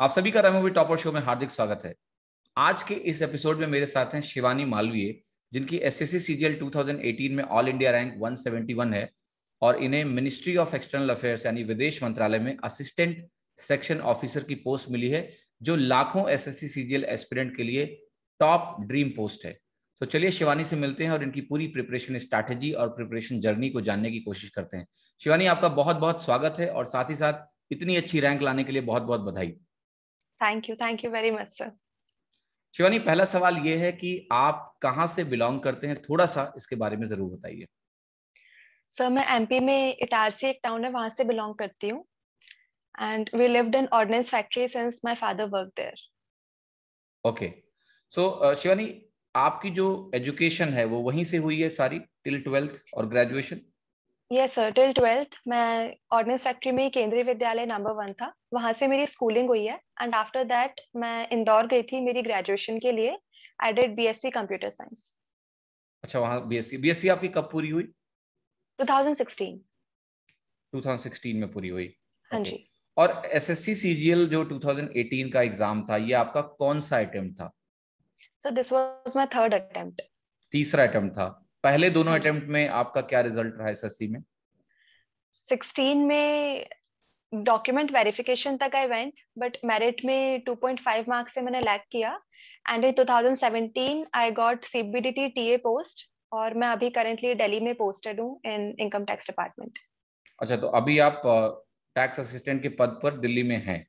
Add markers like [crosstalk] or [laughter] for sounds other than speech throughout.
आप सभी का रमोवी टॉपर शो में हार्दिक स्वागत है आज के इस एपिसोड में मेरे साथ हैं शिवानी मालवीय जिनकी एस एस सीजीएल एटीन में ऑल इंडिया रैंक वन है और इन्हें मिनिस्ट्री ऑफ एक्सटर्नल अफेयर्स यानी विदेश मंत्रालय में असिस्टेंट सेक्शन ऑफिसर की पोस्ट मिली है जो लाखों S S C CGL aspirant के लिए टॉप ड्रीम पोस्ट है तो चलिए शिवानी से मिलते हैं और इनकी पूरी प्रिपरेशन स्ट्रैटेजी और प्रिपरेशन जर्नी को जानने की कोशिश करते हैं शिवानी आपका बहुत बहुत स्वागत है और साथ ही साथ इतनी अच्छी रैंक लाने के लिए बहुत बहुत बधाई thank you thank you very much sir Shivani पहला सवाल ये है कि आप कहाँ से बिलोंग करते हैं थोड़ा सा इसके बारे में जरूर बताइए सर मैं एमपी में इटारसी एक टाउन है वहां से बिलोंग करती हूँ and we lived in ordnance factory since my father work there okay so Shivani आपकी जो एजुकेशन है वो वहीं से हुई है सारी टिल ट्वेल्थ और graduation yes sir till twelfth मैं ऑर्डिनेंस फैक्ट्री में केंद्रीय विद्यालय नंबर वन था वहां से मेरी स्कूलिंग हुई है एंड आफ्टर दैट मैं इंदौर गई थी मेरी ग्रेजुएशन के लिए I did BSc computer science अच्छा वहां बीएससी बीएससी आपकी कब पूरी हुई 2016 2016 में पूरी हुई हाँ जी और एसएससी सीजीएल जो 2018 का एग्जाम था ये आपका कौन सा अटेम्प्ट था sir this was my third attempt तीसरा अटेम्प्ट था पहले दोनों अटेम्प्ट हम्म। में आपका क्या रिजल्ट रहा एस एस में सिक्सटीन में डॉक्यूमेंट वेरिफिकेशन तक आई वेंट बट मेरिट में 2.5 मार्क्स से मैंने लैक किया and in 2017 I got CBDT TA post और मैं अभी करेंटली दिल्ली में पोस्टेड हूँ इन इनकम टैक्स डिपार्टमेंट अच्छा तो अभी आप टैक्स uh, असिस्टेंट के पद पर दिल्ली में हैं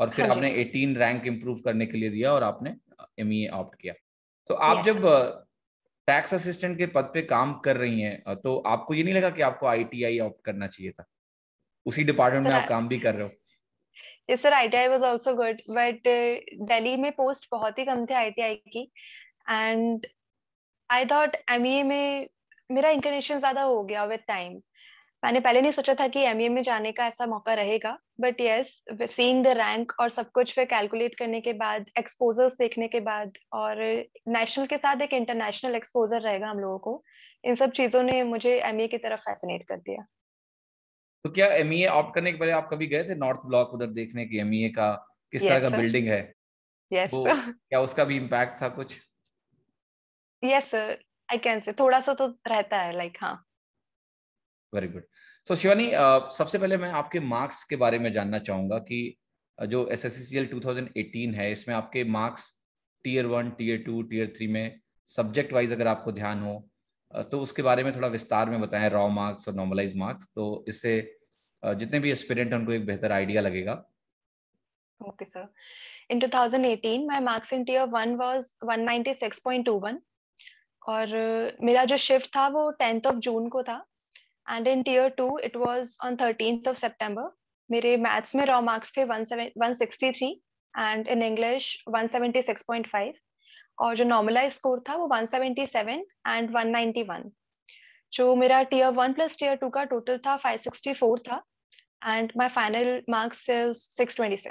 और फिर हाँ आपने 18 रैंक इम्प्रूव करने के लिए दिया और आपने एमईए ऑप्ट e किया तो आप yes. जब टैक्स असिस्टेंट के पद पे काम कर रही हैं तो आपको ये नहीं लगा कि आपको आईटीआई ऑप्ट करना चाहिए था उसी डिपार्टमेंट में आप काम भी कर रहे हो yes sir ITI was also good but Delhi में पोस्ट बहुत ही कम थे आईटीआई की एंड आई थॉट एमईए में मेरा इंक्लिनेशन ज्यादा हो गया विद टाइम मैंने पहले नहीं सोचा था कि एम e में जाने का ऐसा मौका रहेगा but yes seeing the rank और सब कुछ फिर कैलकुलेट करने के बाद एक्सपोजर्स देखने के बाद और नेशनल के साथ एक इंटरनेशनल एक्सपोजर रहेगा हम लोगों को इन सब चीजों ने मुझे एम e की तरफ फैसिनेट कर दिया तो क्या एम ई ऑप्ट करने के पहले आप कभी गए थे नॉर्थ ब्लॉक उधर देखने की एम e का किस yes, तरह का बिल्डिंग है yes, वो, क्या उसका भी इम्पैक्ट था कुछ yes sir I can say थोड़ा सा तो रहता है लाइक like, हाँ वेरी गुड तो शिवानी सबसे पहले मैं आपके मार्क्स के बारे में जानना चाहूंगा कि uh, जो S S C L two thousand eighteen है इसमें आपके marks tier one tier two tier three में सब्जेक्ट वाइज अगर आपको ध्यान हो uh, तो उसके बारे में थोड़ा विस्तार में बताएं रॉ मार्क्स और नॉर्मलाइज मार्क्स तो इससे uh, जितने भी एस्पिरेंट हैं उनको एक बेहतर आइडिया लगेगा okay sir in 2018 my marks in tier 1 was 196.21 और मेरा जो शिफ्ट था वो 10th ऑफ जून को था and in tier two it was on thirteen of September मेरे मैथ्स में रॉ मार्क्स थे one and in English one seventy six point five और जो नॉर्मलाइज स्कोर था वो 177 एंड 191 जो मेरा tier one plus tier two का टोटल था 564 था and my final marks is 626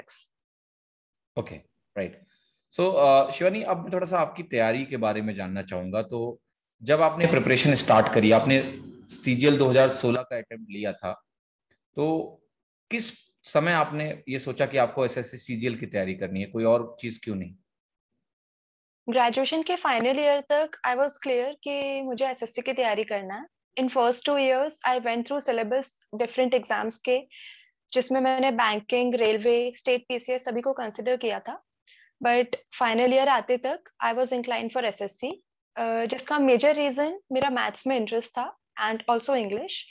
okay right so Shivani अब मैं थोड़ा सा आपकी तैयारी के बारे में जानना चाहूंगा तो जब आपने प्रिपरेशन स्टार्ट करी आपने सीजीएल 2016 का अटेम्प्ट लिया था तो किस समय आपने ये सोचा कि आपको एसएससी सीजीएल की तैयारी करनी है कोई और चीज क्यों नहीं ग्रेजुएशन के फाइनल ईयर तक आई वाज क्लियर कि मुझे एसएससी की तैयारी करना है in first two years I went through syllabus different exams के जिसमें मैंने बैंकिंग रेलवे स्टेट पीसीएस सभी को कंसिडर किया था बट फाइनल ईयर आते तक I was incline for S S C जिसका मेजर रीजन मेरा मैथ्स में इंटरेस्ट था एंड ऑल्सो इंग्लिश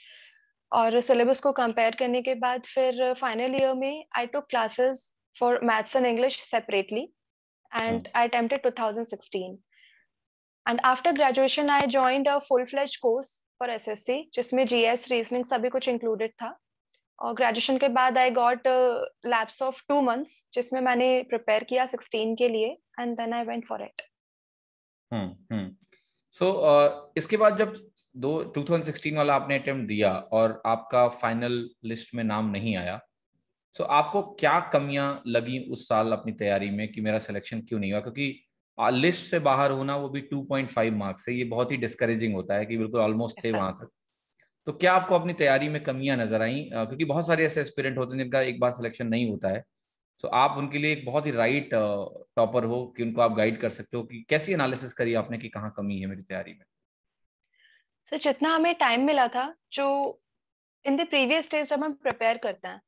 और सिलेबस को कंपेयर करने के बाद फिर फाइनल ईयर में I took classes for maths and English separately and hmm. I attempted 2016. And after graduation, I joined a course for S S C जिसमें एस रीजनिंग सभी कुछ इंक्लूडेड था. और ग्रेजुएशन के बाद I got lapse of two months जिसमें मैंने प्रिपेयर किया 16 के लिए and then I went for it hmm so so, uh, इसके बाद जब दो 2016 वाला आपने अटेम्प्ट दिया और आपका फाइनल लिस्ट में नाम नहीं आया सो so, आपको क्या कमियां लगी उस साल अपनी तैयारी में कि मेरा सिलेक्शन क्यों नहीं हुआ क्योंकि लिस्ट से बाहर होना वो भी 2.5 मार्क्स है ये बहुत ही डिस्करेजिंग होता है कि बिल्कुल ऑलमोस्ट थे वहां तक तो क्या आपको अपनी तैयारी में कमियां नजर आई क्योंकि बहुत सारे ऐसे एक्सपीरियंट होते हैं जिनका एक बार सिलेक्शन नहीं होता है सो आप उनके लिए एक बहुत ही राइट टॉपर uh, हो कि उनको आप गाइड कर सकते हो कि कैसी एनालिसिस करी आपने कि कहाँ कमी है मेरी तैयारी में सर जितना हमें टाइम मिला था जो इन द प्रीवियस डेज जब हम प्रिपेयर करते हैं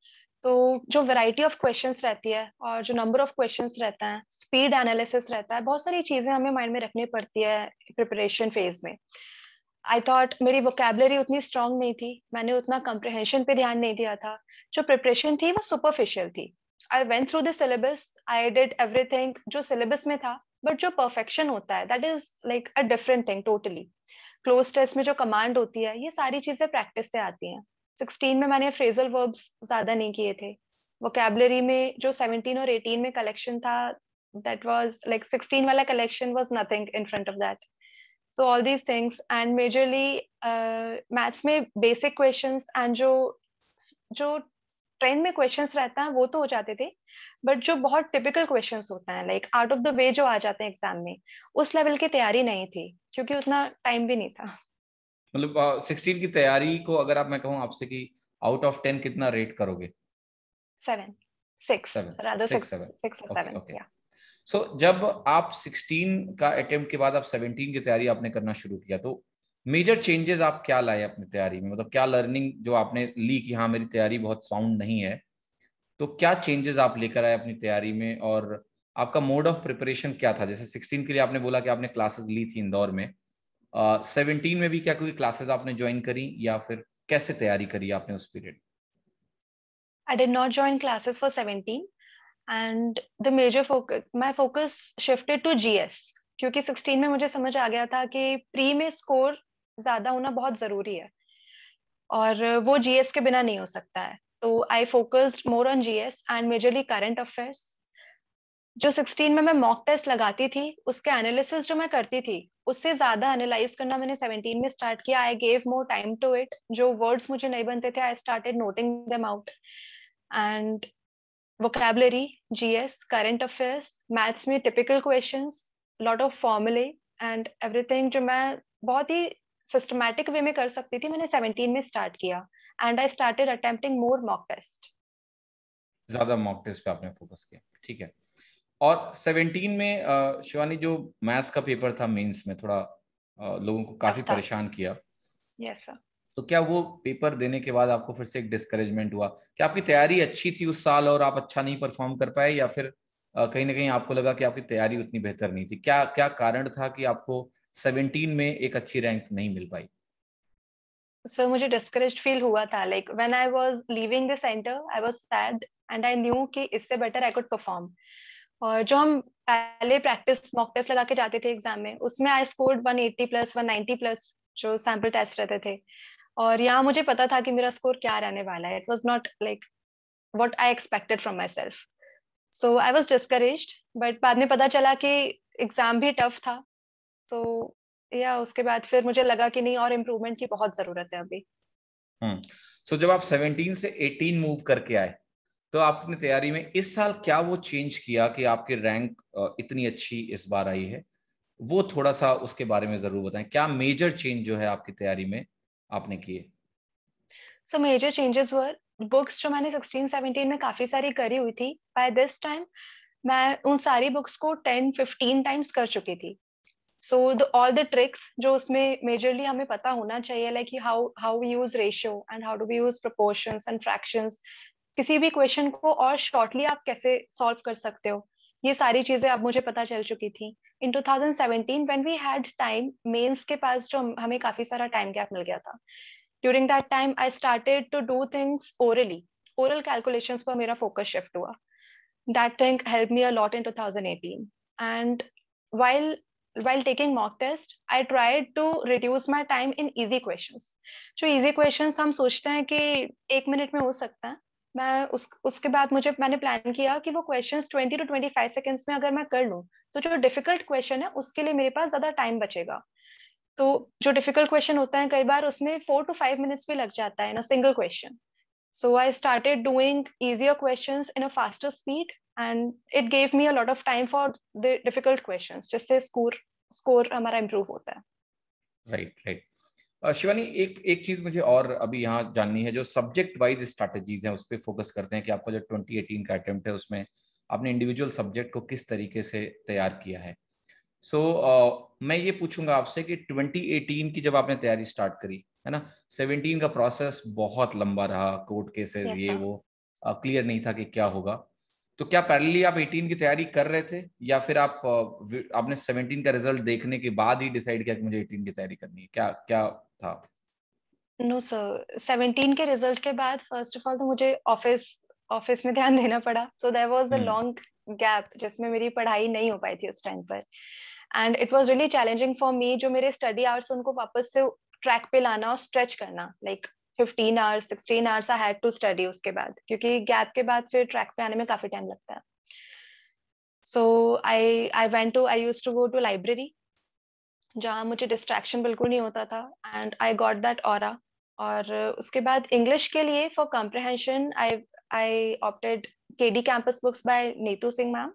तो जो वैरायटी ऑफ क्वेश्चंस रहती है और जो नंबर ऑफ क्वेश्चंस रहता है स्पीड एनालिसिस रहता है बहुत सारी चीजें हमें माइंड में रखनी पड़ती है प्रिपरेशन फेज में आई थॉट मेरी वोकेबलरी उतनी स्ट्रांग नहीं थी मैंने उतना कंप्रहेंशन पे ध्यान नहीं दिया था जो प्रिपरेशन थी वो सुपरफिशियल थी I went through the syllabus I did everything जो सिलेबस में था बट जो परफेक्शन होता है that is like a different thing totally cloze test में जो कमांड होती है ये सारी चीजें प्रैक्टिस से आती हैं सिक्सटीन में मैंने फ्रेजल वर्ब्स ज्यादा नहीं किए थे वोकेबलरी में जो सेवनटीन और एटीन में कलेक्शन था दैट वॉज लाइक सिक्सटीन वाला collection was nothing in front of that तो all these things and majorly maths में बेसिक क्वेश्चन एंड जो जो ट्रेन में क्वेश्चंस रहता है वो तो हो जाते थे बट जो बहुत टिपिकल क्वेश्चंस होते हैं like out of the way जो आ जाते हैं एग्जाम में उस लेवल की तैयारी नहीं थी क्योंकि उतना टाइम भी नहीं था मतलब सिक्सटीन की तैयारी को अगर आप मैं कहूँ आपसे कि आउट ऑफ टेन कितना रेट करोगे seven six rather six six seven या सो जब आप 16 का अटेम्प्ट के बाद आप 17 की तैयारी आपने करना शुरू किया तो मेजर चेंजेस आप क्या लाए अपनी तैयारी में मतलब क्या लर्निंग जो आपने ली कि हाँ मेरी तैयारी बहुत साउंड नहीं है तो क्या चेंजेस आप लेकर आए अपनी तैयारी में और आपका मोड ऑफ प्रिपरेशन क्या था जैसे सिक्सटीन के लिए आपने बोला कि आपने क्लासेस ली थी इंदौर में सेवनटीन uh, में भी क्या कोई क्लासेस आपने ज्वाइन करी या फिर कैसे तैयारी करी आपने उस period I did not join classes for 17 and the major focus my focus shifted to GS क्योंकि 16 में मुझे समझ आ गया था कि प्री में स्कोर ज्यादा होना बहुत जरूरी है और वो जीएस के बिना नहीं हो सकता है तो I focused more on GS and majorly current affairs जो सिक्सटीन में मैं मॉक टेस्ट लगाती थी उसके एनालिसिस जो मैं करती थी उससे ज्यादा एनालाइज करना मैंने 17 में स्टार्ट किया I gave more time to it जो वर्ड्स मुझे नहीं बनते थे I started noting them out and vocabulary GS current affairs maths में typical questions lot of formulae and everything जो मैं बहुत ही सिस्टमैटिक वे में कर सकती थी मैंने 17 में स्टार्ट किया and I started attempting more mock test ज्यादा मॉक टेस्ट पे आपने फोकस किया ठीक है और 17 में शिवानी जो मैथ्स का पेपर था मेंस में थोड़ा लोगों को काफी अच्छा। परेशान किया यस सर तो क्या वो पेपर देने के बाद आपको फिर से एक डिस्करेजमेंट हुआ क्या आपकी तैयारी अच्छी थी उस साल और आप अच्छा नहीं परफॉर्म कर पाए या फिर कहीं ना कहीं आपको लगा कि आपकी तैयारी उतनी बेहतर नहीं थी क्या क्या कारण था कि आपको सेवनटीन में एक अच्छी रैंक नहीं मिल पाई सर so, मुझे डिस्करेज फील हुआ था like when I was leaving the centre I was sad and I knew कि इससे बेटर आई कुड परफॉर्म और जो हम पहले प्रैक्टिस मॉक टेस्ट लगा के जाते थे एग्जाम में उसमें आई स्कोर्ड 180 प्लस 190 प्लस जो सैंपल टेस्ट रहते थे और यहाँ मुझे पता था कि मेरा स्कोर क्या रहने वाला है it was not like what I expected from myself so I was discourage but बाद में पता चला कि एग्जाम भी टफ था सो तो, या उसके बाद फिर मुझे लगा कि नहीं और इम्प्रूवमेंट की बहुत जरूरत है अभी हम्म सो so, जब आप 17 से 18 मूव करके आए तो आपने तैयारी में इस साल क्या वो चेंज किया कि आपके रैंक इतनी अच्छी इस बार आई है वो थोड़ा सा उसके बारे में जरूर बताएं क्या मेजर चेंज जो है आपकी तैयारी में आपने किए so major changes were books जो मैंने 16 17 में काफी सारी करी हुई थी बाय दिस टाइम मैं उन सारी बुक्स को 10 15 टाइम्स कर चुकी थी सो ऑल द ट्रिक्स जो उसमें मेजरली हमें पता होना चाहिए like how how we use ratio and how do we use proportions and fractions किसी भी क्वेश्चन को और शॉर्टली आप कैसे सॉल्व कर सकते हो ये सारी चीजें अब मुझे पता चल चुकी थी in 2017 when we had time mains के पास जो हमें काफी सारा टाइम गैप मिल गया था during that time I started to do things orally oral calculations पर मेरा फोकस शिफ्ट हुआ that thing help me a lot in 2018 and while while taking mock test i tried to reduce my time in easy questions जो easy questions hum sochte hain ki एक minute में हो सकता है मैं उस उसके बाद मुझे मैंने प्लान किया कि वो क्वेश्चंस 20 टू 25 सेकंड्स में अगर मैं कर लूँ तो जो डिफिकल्ट क्वेश्चन है उसके लिए मेरे पास ज्यादा टाइम बचेगा तो जो डिफिकल्ट क्वेश्चन होता है कई बार उसमें फोर टू फाइव मिनट्स भी लग जाता है ना single question so I started doing easier question in a faster speed and it gave me a lot of time for the difficult questions जिससे स्कोर स्कोर हमारा इम्प्रूव होता है right right, right right. uh, Shivani एक एक चीज मुझे और अभी यहाँ जाननी है जो सब्जेक्ट वाइज स्ट्रैटेजीज हैं उस पर फोकस करते हैं कि आपका जो 2018 का अटेम्प्ट है उसमें आपने इंडिविजुअल सब्जेक्ट को किस तरीके से तैयार किया है सो so, uh, मैं ये पूछूंगा आपसे कि 2018 की जब आपने तैयारी स्टार्ट करी है ना 17 का प्रोसेस बहुत लंबा रहा कोर्ट केसेस yes, ये sir. वो क्लियर uh, नहीं था कि क्या होगा तो क्या पैरेलली आप 18 की तैयारी कर रहे थे या फिर आप आपने 17 का रिजल्ट देखने के बाद ही डिसाइड किया कि मुझे 18 की तैयारी करनी है क्या क्या था नो सर 17 के रिजल्ट के बाद फर्स्ट ऑफ ऑल तो मुझे ऑफिस ऑफिस में ध्यान देना पड़ा so there was a long gap जिसमें मेरी पढ़ाई नहीं हो पाई थी उस टाइम पर and it was really challenging for me जो मेरे स्टडी आवर्स उनको वापस से ट्रैक पे लाना और स्ट्रेच करना like like, fifteen hours sixteen hours I had to study उसके बाद क्योंकि गैप के बाद फिर ट्रैक पे आने में काफ़ी टाइम लगता है so I I went to I use to go to library जहाँ मुझे डिस्ट्रैक्शन बिल्कुल नहीं होता था एंड आई गॉट दैट और और उसके बाद इंग्लिश के लिए for comprehension I I opted K D campus books by Neetu Singh ma'am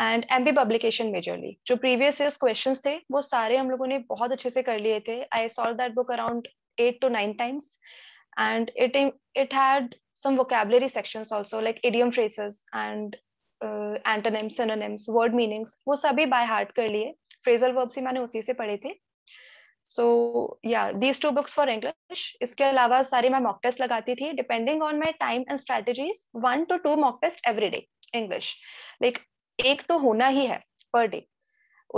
and M B publication majorly जो प्रीवियस ईयर क्वेश्चन थे वो सारे हम लोगों ने बहुत अच्छे से कर लिए थे I solve that book around eight to nine times. And it, it had some vocabulary sections also, like idiom phrases and antonyms synonyms word meanings वो सभी बाय हार्ट कर लिए फ्रेजल वर्ब्स ही मैंने उसी से पढ़े थे so yeah these two books for English इसके अलावा सारी मैं मॉक टेस्ट लगाती थी depending on my time and strategies one two two mock test every day English like एक तो होना ही है पर डे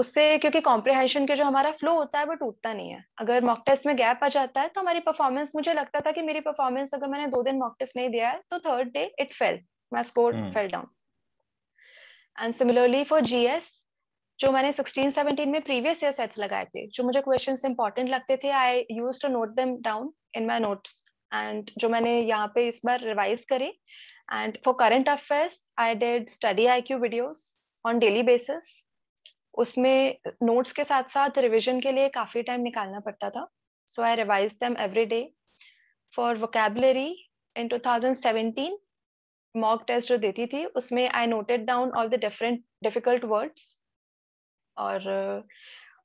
उससे क्योंकि कॉम्प्रिहेंशन के जो हमारा फ्लो होता है वो टूटता नहीं है अगर मॉक टेस्ट में गैप आ जाता है तो हमारी परफॉर्मेंस मुझे लगता था कि मेरी परफॉर्मेंस अगर मैंने दो दिन मॉक टेस्ट नहीं दिया है तो third day it fell my score fell down and similarly for GS जो मैंने 16 17 में प्रीवियस ईयर सेट्स लगाए थे जो मुझे क्वेश्चंस इंपॉर्टेंट लगते थे I use to note them down in my notes and जो मैंने यहाँ पे इस बार रिवाइज करे and for current affairs I did study I Q videos on daily basis उसमें नोट्स के साथ साथ रिविजन के लिए काफी टाइम निकालना पड़ता था so I revise them every day for vocabulary in seventeen mock test जो देती थी उसमें I noted down all the different difficult words और uh,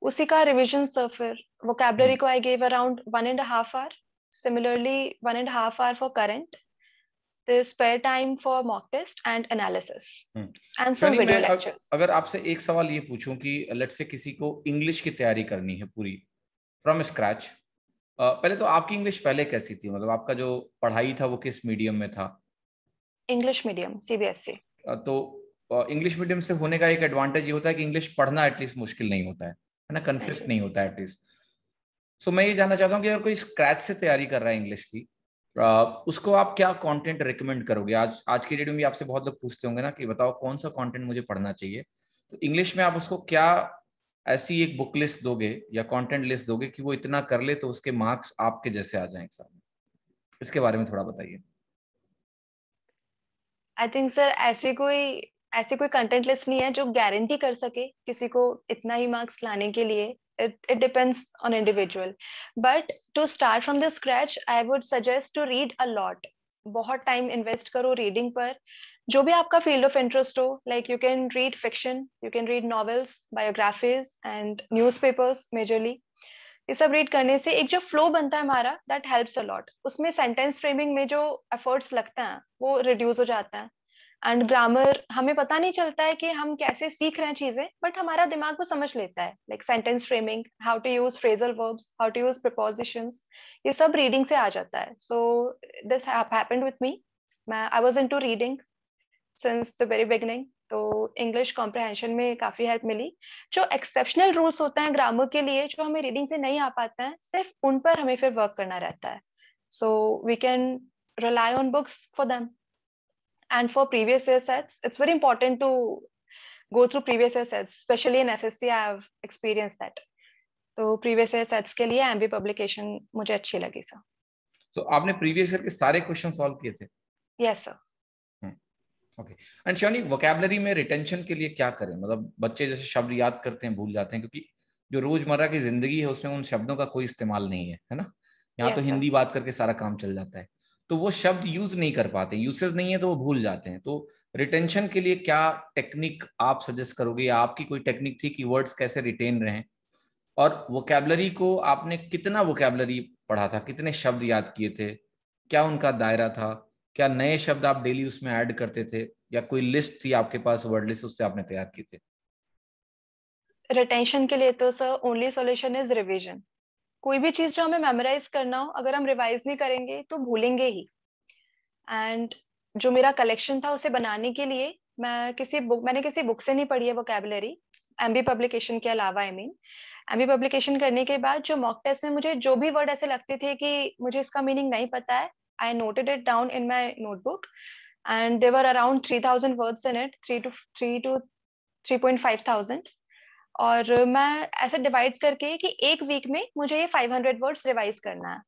उसी का रिविजन सर फिर वोकेबलरी hmm. को I gave around one and half hour similarly one and half hour for current Hmm. अगर आपसे एक सवाल ये पूछूं कि लेट्स से किसी को इंग्लिश की तैयारी करनी है पूरी फ्रॉम स्क्रैच पहले तो आपकी इंग्लिश पहले कैसी थी मतलब आपका जो पढ़ाई था वो किस मीडियम में था इंग्लिश मीडियम सीबीएसई तो इंग्लिश मीडियम से होने का एक एडवांटेज ये होता है कि इंग्लिश पढ़ना एटलीस्ट मुश्किल नहीं होता है है ना कन्फ्लिक्ट नहीं होता एटलीस्ट सो so, मैं ये जानना चाहता हूँ कि अगर कोई स्क्रैच से तैयारी कर रहा है इंग्लिश की उसको आप क्या कंटेंट रिकमेंड करोगे आज आज की डेट में आपसे बहुत लोग पूछते होंगे ना कि बताओ कौन सा कंटेंट मुझे पढ़ना चाहिए तो इंग्लिश में आप उसको क्या ऐसी एक बुक लिस्ट दोगे या कंटेंट लिस्ट दोगे कि वो इतना कर ले तो उसके मार्क्स आपके जैसे आ जाए एग्जाम में इसके बारे में थोड़ा बताइए आई थिंक सर ऐसे कोई ऐसे कोई कंटेंट लिस्ट नहीं है जो गारंटी कर सके किसी को इतना ही मार्क्स लाने के लिए it, it depends on individual but to start from the scratch i would suggest to read a lot बहुत टाइम इन्वेस्ट करो रीडिंग पर जो भी आपका फील्ड ऑफ इंटरेस्ट हो like you can read fiction you can read novels biographies and newspapers majorly ये सब read करने से एक जो फ्लो बनता है हमारा दैट हेल्प्स अ लॉट उसमें सेंटेंस फ्रेमिंग में जो एफर्ट्स लगते हैं वो रिड्यूस हो जाता है एंड ग्रामर हमें पता नहीं चलता है कि हम कैसे सीख रहे हैं चीजें बट हमारा दिमाग वो समझ लेता है like sentence framing how to use phrasal verbs how to use prepositions ये सब रीडिंग से आ जाता है so this happened with me मैं I was into reading since the very beginning तो इंग्लिश कॉम्प्रहेंशन में काफी हेल्प मिली जो एक्सेप्शनल रूल्स होते हैं ग्रामर के लिए जो हमें रीडिंग से नहीं आ पाते हैं सिर्फ उन पर हमें फिर वर्क करना रहता है so we can rely on books for them And for previous year sets, it's very important to go through previous year sets, especially in SSC, I have experienced that. तो प्रीवियस ईयर सेट्स के लिए MB publication मुझे अच्छी लगी sir so so, आपने previous year के सारे question solve किए थे yes sir okay and Shivani vocabulary में रिटेंशन के लिए क्या करें मतलब बच्चे जैसे शब्द याद करते हैं भूल जाते हैं क्योंकि जो रोजमर्रा की जिंदगी है उसमें उन शब्दों का कोई इस्तेमाल नहीं है है ना यहाँ yes, तो हिंदी बात करके सारा काम चल जाता है तो वो शब्द यूज नहीं कर पाते यूसेज नहीं है तो वो भूल जाते हैं तो रिटेंशन के लिए क्या टेक्निक आप सजेस्ट करोगे या आपकी कोई टेक्निक थी कि वर्ड्स कैसे रिटेन रहे और वोकेबलरी को आपने कितना वोकेबलरी पढ़ा था कितने शब्द याद किए थे क्या उनका दायरा था क्या नए शब्द आप डेली उसमें ऐड करते थे या कोई लिस्ट थी आपके पास वर्ड लिस्ट उससे आपने तैयार किए थे रिटेंशन के लिए तो sir only solution is revision कोई भी चीज जो हमें मेमोराइज करना हो अगर हम रिवाइज नहीं करेंगे तो भूलेंगे ही एंड जो मेरा कलेक्शन था उसे बनाने के लिए मैं किसी बुक मैंने किसी बुक से नहीं पढ़ी है वोकेबलरी एम बी पब्लिकेशन के अलावा I mean M B publication करने के बाद जो मॉक टेस्ट में मुझे जो भी वर्ड ऐसे लगते थे कि मुझे इसका मीनिंग नहीं पता है I noted it down in my notebook and there were around three thousand words in it three to three to three point five thousand और मैं ऐसे डिवाइड करके कि एक वीक में मुझे ये 500 वर्ड्स रिवाइज करना है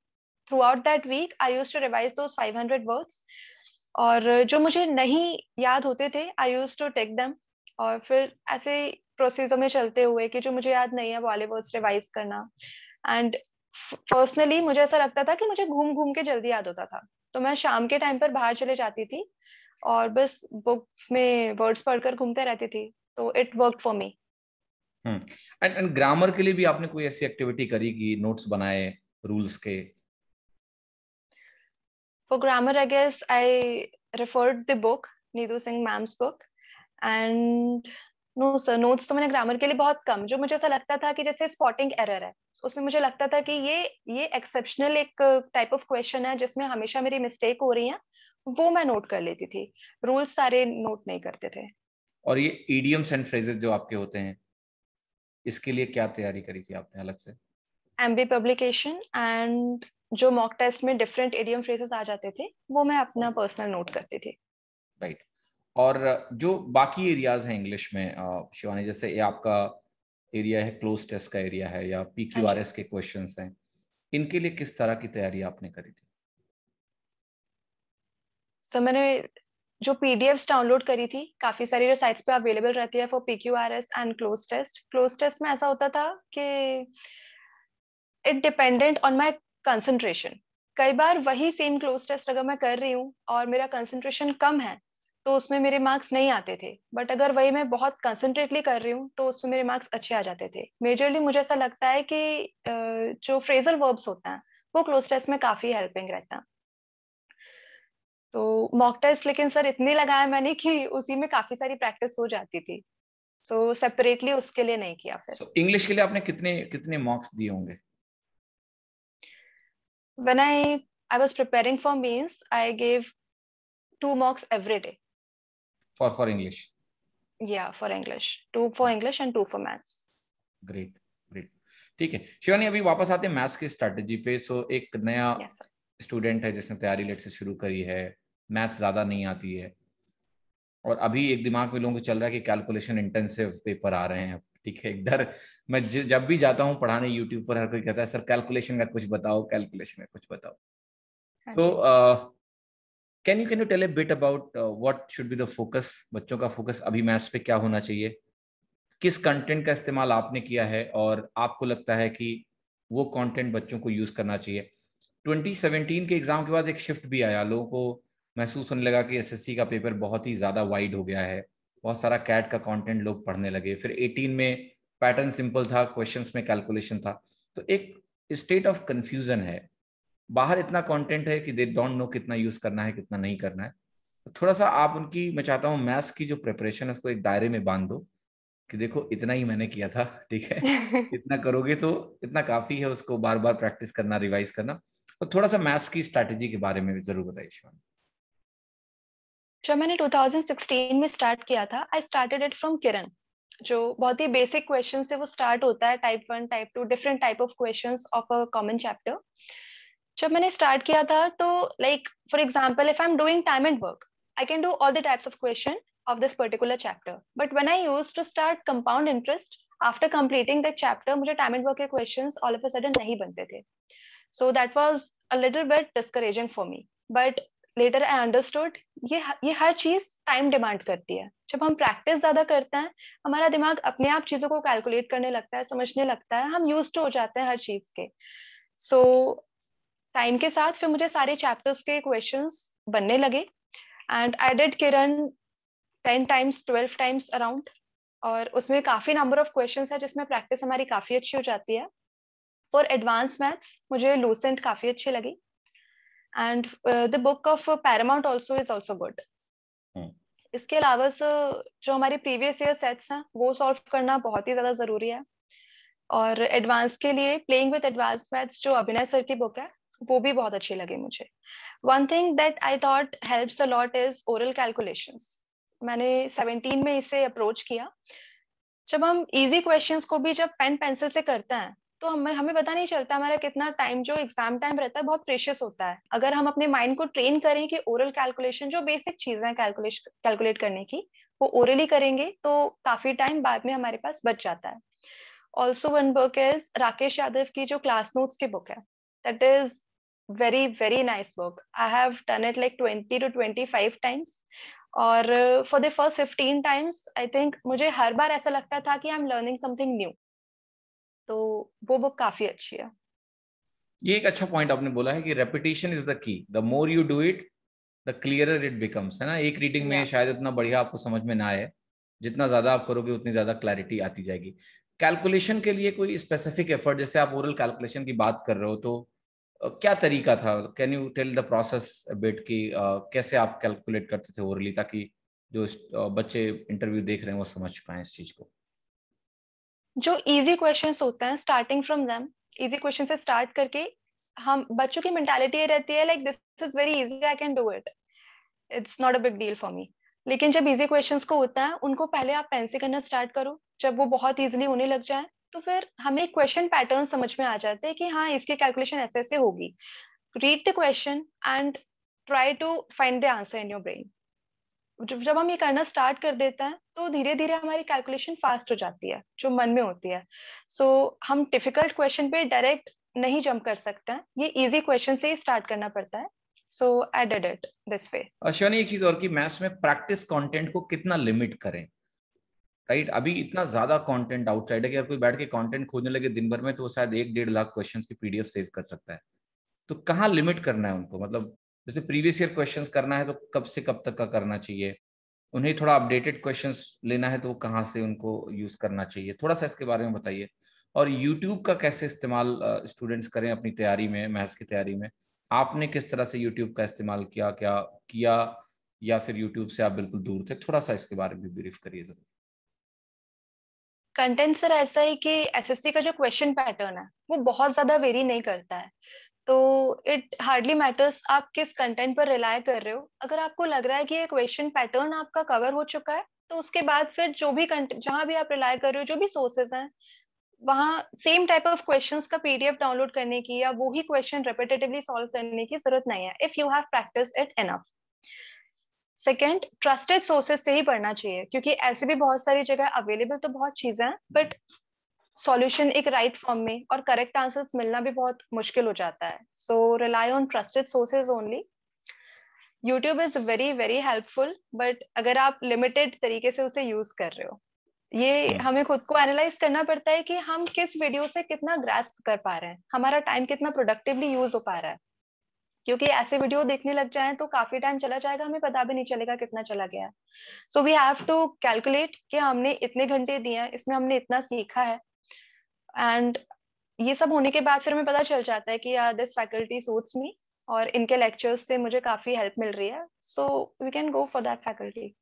throughout that week I use to revise दो 500 वर्ड्स और जो मुझे नहीं याद होते थे I use to take them और फिर ऐसे प्रोसीजर में चलते हुए कि जो मुझे याद नहीं है वाले वर्ड्स रिवाइज करना एंड पर्सनली मुझे ऐसा लगता था कि मुझे घूम घूम के जल्दी याद होता था तो मैं शाम के टाइम पर बाहर चले जाती थी और बस बुक्स में वर्ड्स पढ़कर घूमते रहती थी तो it work for me and and grammar के लिए भी आपने कोई ऐसी एक्टिविटी करी कि नोट्स बनाए रूल्स के for grammar I guess I referred the book Neetu Singh ma'am's book and no sir notes तो मैंने ग्रामर के लिए बहुत कम जो मुझे ऐसा लगता था कि जैसे स्पॉटिंग एरर है उसमें मुझे लगता था कि ये ये एक्सेप्शनल एक टाइप ऑफ क्वेश्चन है जिसमें हमेशा मेरी मिस्टेक हो रही है वो मैं नोट कर लेती थी रूल्स सारे नोट नहीं करते थे और ये ईडियम्स एंड फ्रेजेस जो आपके होते हैं इसके लिए क्या तैयारी करी थी आपने अलग से एमबी पब्लिकेशन एंड जो मॉक टेस्ट में डिफरेंट एडियम फ्रेजेस आ जाते थे वो मैं अपना पर्सनल नोट करती थी राइट right. और जो बाकी एरियाज हैं इंग्लिश में शिवानी जैसे ये आपका एरिया है क्लोज टेस्ट का एरिया है या पी क्यू आर एस के क्वेश्चन हैं इनके लिए किस तरह की तैयारी आपने करी थी सर मैंने जो पीडीएफ डाउनलोड करी थी काफी सारी जो साइट्स पे अवेलेबल रहती है for PQRS and cloze test cloze test में ऐसा होता था कि it dependent on my concentration कई बार वही सेम क्लोज टेस्ट अगर मैं कर रही हूँ और मेरा कंसंट्रेशन कम है तो उसमें मेरे मार्क्स नहीं आते थे बट अगर वही मैं बहुत कंसंट्रेटली कर रही हूँ तो उसमें मेरे मार्क्स अच्छे आ जाते थे मेजरली मुझे ऐसा लगता है कि जो फ्रेजल वर्ब्स होते हैं वो क्लोज टेस्ट में काफी हेल्पिंग रहता है तो मॉक टेस्ट लेकिन सर इतने लगाया मैंने कि उसी में काफी सारी प्रैक्टिस हो जाती थी सो so, सेपरेटली उसके लिए नहीं किया फिर इंग्लिश so, के लिए आपने कितने कितने मॉक्स दिए होंगे when I I was preparing for means I give two mocks everyday for for English या for English two for English and two for maths great great ठीक है शिवानी अभी वापस आते हैं मैथ्स की स्ट्रेटजी पे सो so, एक नया स्टूडेंट yes, है जिसने तैयारी लेट से शुरू करी है मैथ्स ज़्यादा नहीं आती है और अभी एक दिमाग में लोगों को चल रहा है कि कैलकुलेशन इंटेंसिव पेपर आ रहे हैं ठीक है डर मैं जब भी जाता हूँ पढ़ाने यूट्यूब पर हर कोई कहता है सर कैलकुलेशन का कुछ बताओ कैलकुलेशन का कुछ बताओ तो can you can you tell a bit about what should be the focus बच्चों का फोकस अभी मैथ्स पे क्या होना चाहिए किस कंटेंट का इस्तेमाल आपने किया है और आपको लगता है कि वो कंटेंट बच्चों को यूज करना चाहिए 2017 के एग्जाम के बाद एक शिफ्ट भी आया लोगों को महसूस होने लगा कि एसएससी का पेपर बहुत ही ज़्यादा वाइड हो गया है बहुत सारा कैट का कंटेंट लोग पढ़ने लगे फिर 18 में पैटर्न सिंपल था क्वेश्चंस में कैलकुलेशन था तो एक स्टेट ऑफ कंफ्यूजन है बाहर इतना कंटेंट है कि दे डोंट नो कितना यूज़ करना है कितना नहीं करना है थोड़ा सा आप उनकी मैं चाहता हूँ मैथ्स की जो प्रिपरेशन है उसको एक दायरे में बांध दो कि देखो इतना ही मैंने किया था ठीक है [laughs] इतना करोगे तो इतना काफ़ी है उसको बार बार प्रैक्टिस करना रिवाइज करना और थोड़ा सा मैथ्स की स्ट्रैटेजी के बारे में भी जरूर बताइए शिवानी जब मैंने 2016 में स्टार्ट किया था I start it from Kiran जो बहुत ही बेसिक क्वेश्चन से वो स्टार्ट होता है type one type two different type of question of a common chapter जब मैंने स्टार्ट किया था तो like for example if I am doing time and work I can do all the types of question of this particular chapter but when I use to start compound interest after completing the chapter मुझे time and work के question all of a नहीं बनते थे so that was a little bit discouraging for me but later I understood ये ये हर चीज time demand करती है जब हम प्रैक्टिस ज्यादा करते हैं हमारा दिमाग अपने आप चीजों को कैलकुलेट करने लगता है समझने लगता है हम यूज हो जाते हैं हर चीज के सो so, टाइम के साथ फिर मुझे सारे चैप्टर्स के क्वेश्चन बनने लगे and I did Kiran ten times twelve times around और उसमें काफी नंबर ऑफ क्वेश्चन है जिसमें प्रैक्टिस हमारी काफी अच्छी हो जाती है और एडवांस मैथ्स मुझे लूसेंट काफी अच्छी लगी and the book of Paramount also is also good इसके अलावा सर जो हमारे प्रीवियस ईयर सेट्स हैं वो सॉल्व करना बहुत ही ज्यादा जरूरी है और एडवांस के लिए प्लेइंग विद एडवांस मैथ्स जो अभिनय सर की बुक है वो भी बहुत अच्छी लगी मुझे one thing that I thought helps a lot is oral calculation मैंने 17 में इसे अप्रोच किया जब हम इजी क्वेश्चंस को भी जब पेन पेंसिल से करते हैं तो हमें हमें पता नहीं चलता हमारा कितना टाइम जो एग्जाम टाइम रहता है बहुत प्रेशियस होता है अगर हम अपने माइंड को ट्रेन करें कि ओरल कैलकुलेशन जो बेसिक चीजें हैं कैलकुलेट करने की वो ओरली करेंगे तो काफी टाइम बाद में हमारे पास बच जाता है also one book is Rakesh Yadav की जो क्लास नोट्स की बुक है that is very very nice book I have done it like twenty to twenty five times और for the first fifteen times I think मुझे हर बार ऐसा लगता था कि I am learning something new तो वो बुक काफी अच्छी है ये एक अच्छा पॉइंट आपने बोला है कि repetition is the key the more you do it the clear it becomes है ना एक रीडिंग में शायद इतना बढ़िया आपको समझ में ना आए जितना ज्यादा आप करोगे उतनी ज्यादा क्लैरिटी आती जाएगी कैलकुलेशन के लिए कोई स्पेसिफिक एफर्ट जैसे आप ओरल कैलकुलेशन की बात कर रहे हो तो क्या तरीका था can you tell the process bit की कैसे आप कैलकुलेट करते थे ओरली ताकि जो बच्चे इंटरव्यू देख रहे हैं वो समझ पाए इस चीज को जो इजी क्वेश्चंस होते हैं starting from them easy question से स्टार्ट करके हम बच्चों की मेंटालिटी ये रहती है like this is very easy I can do it it's not a big deal for me लेकिन जब इजी क्वेश्चन को होता है उनको पहले आप पेंसिल करना स्टार्ट करो जब वो बहुत ईजिली होने लग जाए तो फिर हमें क्वेश्चन पैटर्न समझ में आ जाते हैं कि हाँ इसकी कैलकुलेशन ऐसे ऐसे होगी read the question and try to find the answer in your brain जब हम ये करना स्टार्ट कर देते हैं तो धीरे धीरे हमारी कैलकुलेशन फास्ट हो जाती है जो मन में होती है सो so, हम डिफिकल्ट क्वेश्चन पे डायरेक्ट नहीं जंप कर सकते हैं ये इजी क्वेश्चन से ही स्टार्ट करना पड़ता है so I it this way Ashwani एक चीज और की मैथ्स में प्रैक्टिस कंटेंट को कितना लिमिट करें राइट right? अभी इतना ज्यादा कंटेंट आउटसाइड है कि अगर कोई बैठ के कंटेंट खोजने लगे दिन भर में तो शायद एक डेढ़ लाख क्वेश्चंस की पीडीएफ सेव कर सकता है तो कहाँ लिमिट करना है उनको मतलब जैसे प्रीवियस ईयर क्वेश्चंस करना है तो कब से कब तक का करना चाहिए उन्हें थोड़ा अपडेटेड क्वेश्चंस लेना है तो वो कहाँ से उनको यूज करना चाहिए थोड़ा सा इसके बारे में बताइए और यूट्यूब का कैसे इस्तेमाल स्टूडेंट्स करें अपनी तैयारी में मैथ्स की तैयारी में आपने किस तरह से यूट्यूब का इस्तेमाल किया क्या किया या फिर यूट्यूब से आप बिल्कुल दूर थे थोड़ा सा इसके बारे में ब्रीफ करिए जरूर कंटेंट सर ऐसा है कि एसएससी का जो क्वेश्चन पैटर्न है वो बहुत ज्यादा वेरी नहीं करता है तो इट हार्डली मैटर्स आप किस कंटेंट पर रिलाय कर रहे हो अगर आपको लग रहा है कि एक क्वेश्चन पैटर्न आपका कवर हो चुका है तो उसके बाद फिर जो भी जहां भी आप रिलाय कर रहे हो जो भी सोर्सेज हैं वहाँ सेम टाइप ऑफ क्वेश्चन का पीडीएफ डाउनलोड करने की या वो ही क्वेश्चन रिपीटेटिवली सॉल्व करने की जरूरत नहीं है if you have practice it enough second trusted sources से ही पढ़ना चाहिए क्योंकि ऐसे भी बहुत सारी जगह अवेलेबल तो बहुत चीजें हैं बट सॉल्यूशन एक राइट right फॉर्म में और करेक्ट आंसर्स मिलना भी बहुत मुश्किल हो जाता है so rely on trusted sources only YouTube is very very helpful but अगर आप लिमिटेड तरीके से उसे यूज कर रहे हो ये hmm. हमें खुद को एनालाइज करना पड़ता है कि हम किस वीडियो से कितना ग्रास्प कर पा रहे हैं हमारा टाइम कितना प्रोडक्टिवली यूज हो पा रहा है क्योंकि ऐसे वीडियो देखने लग जाए तो काफी टाइम चला जाएगा हमें पता भी नहीं चलेगा कितना चला गया so we have to calculate कि हमने इतने घंटे दिए हैं इसमें हमने इतना सीखा है एंड ये सब होने के बाद फिर हमें पता चल जाता है कि दिस फैकल्टी सूट्स मी और इनके लेक्चर्स से मुझे काफी हेल्प मिल रही है so we can go for that faculty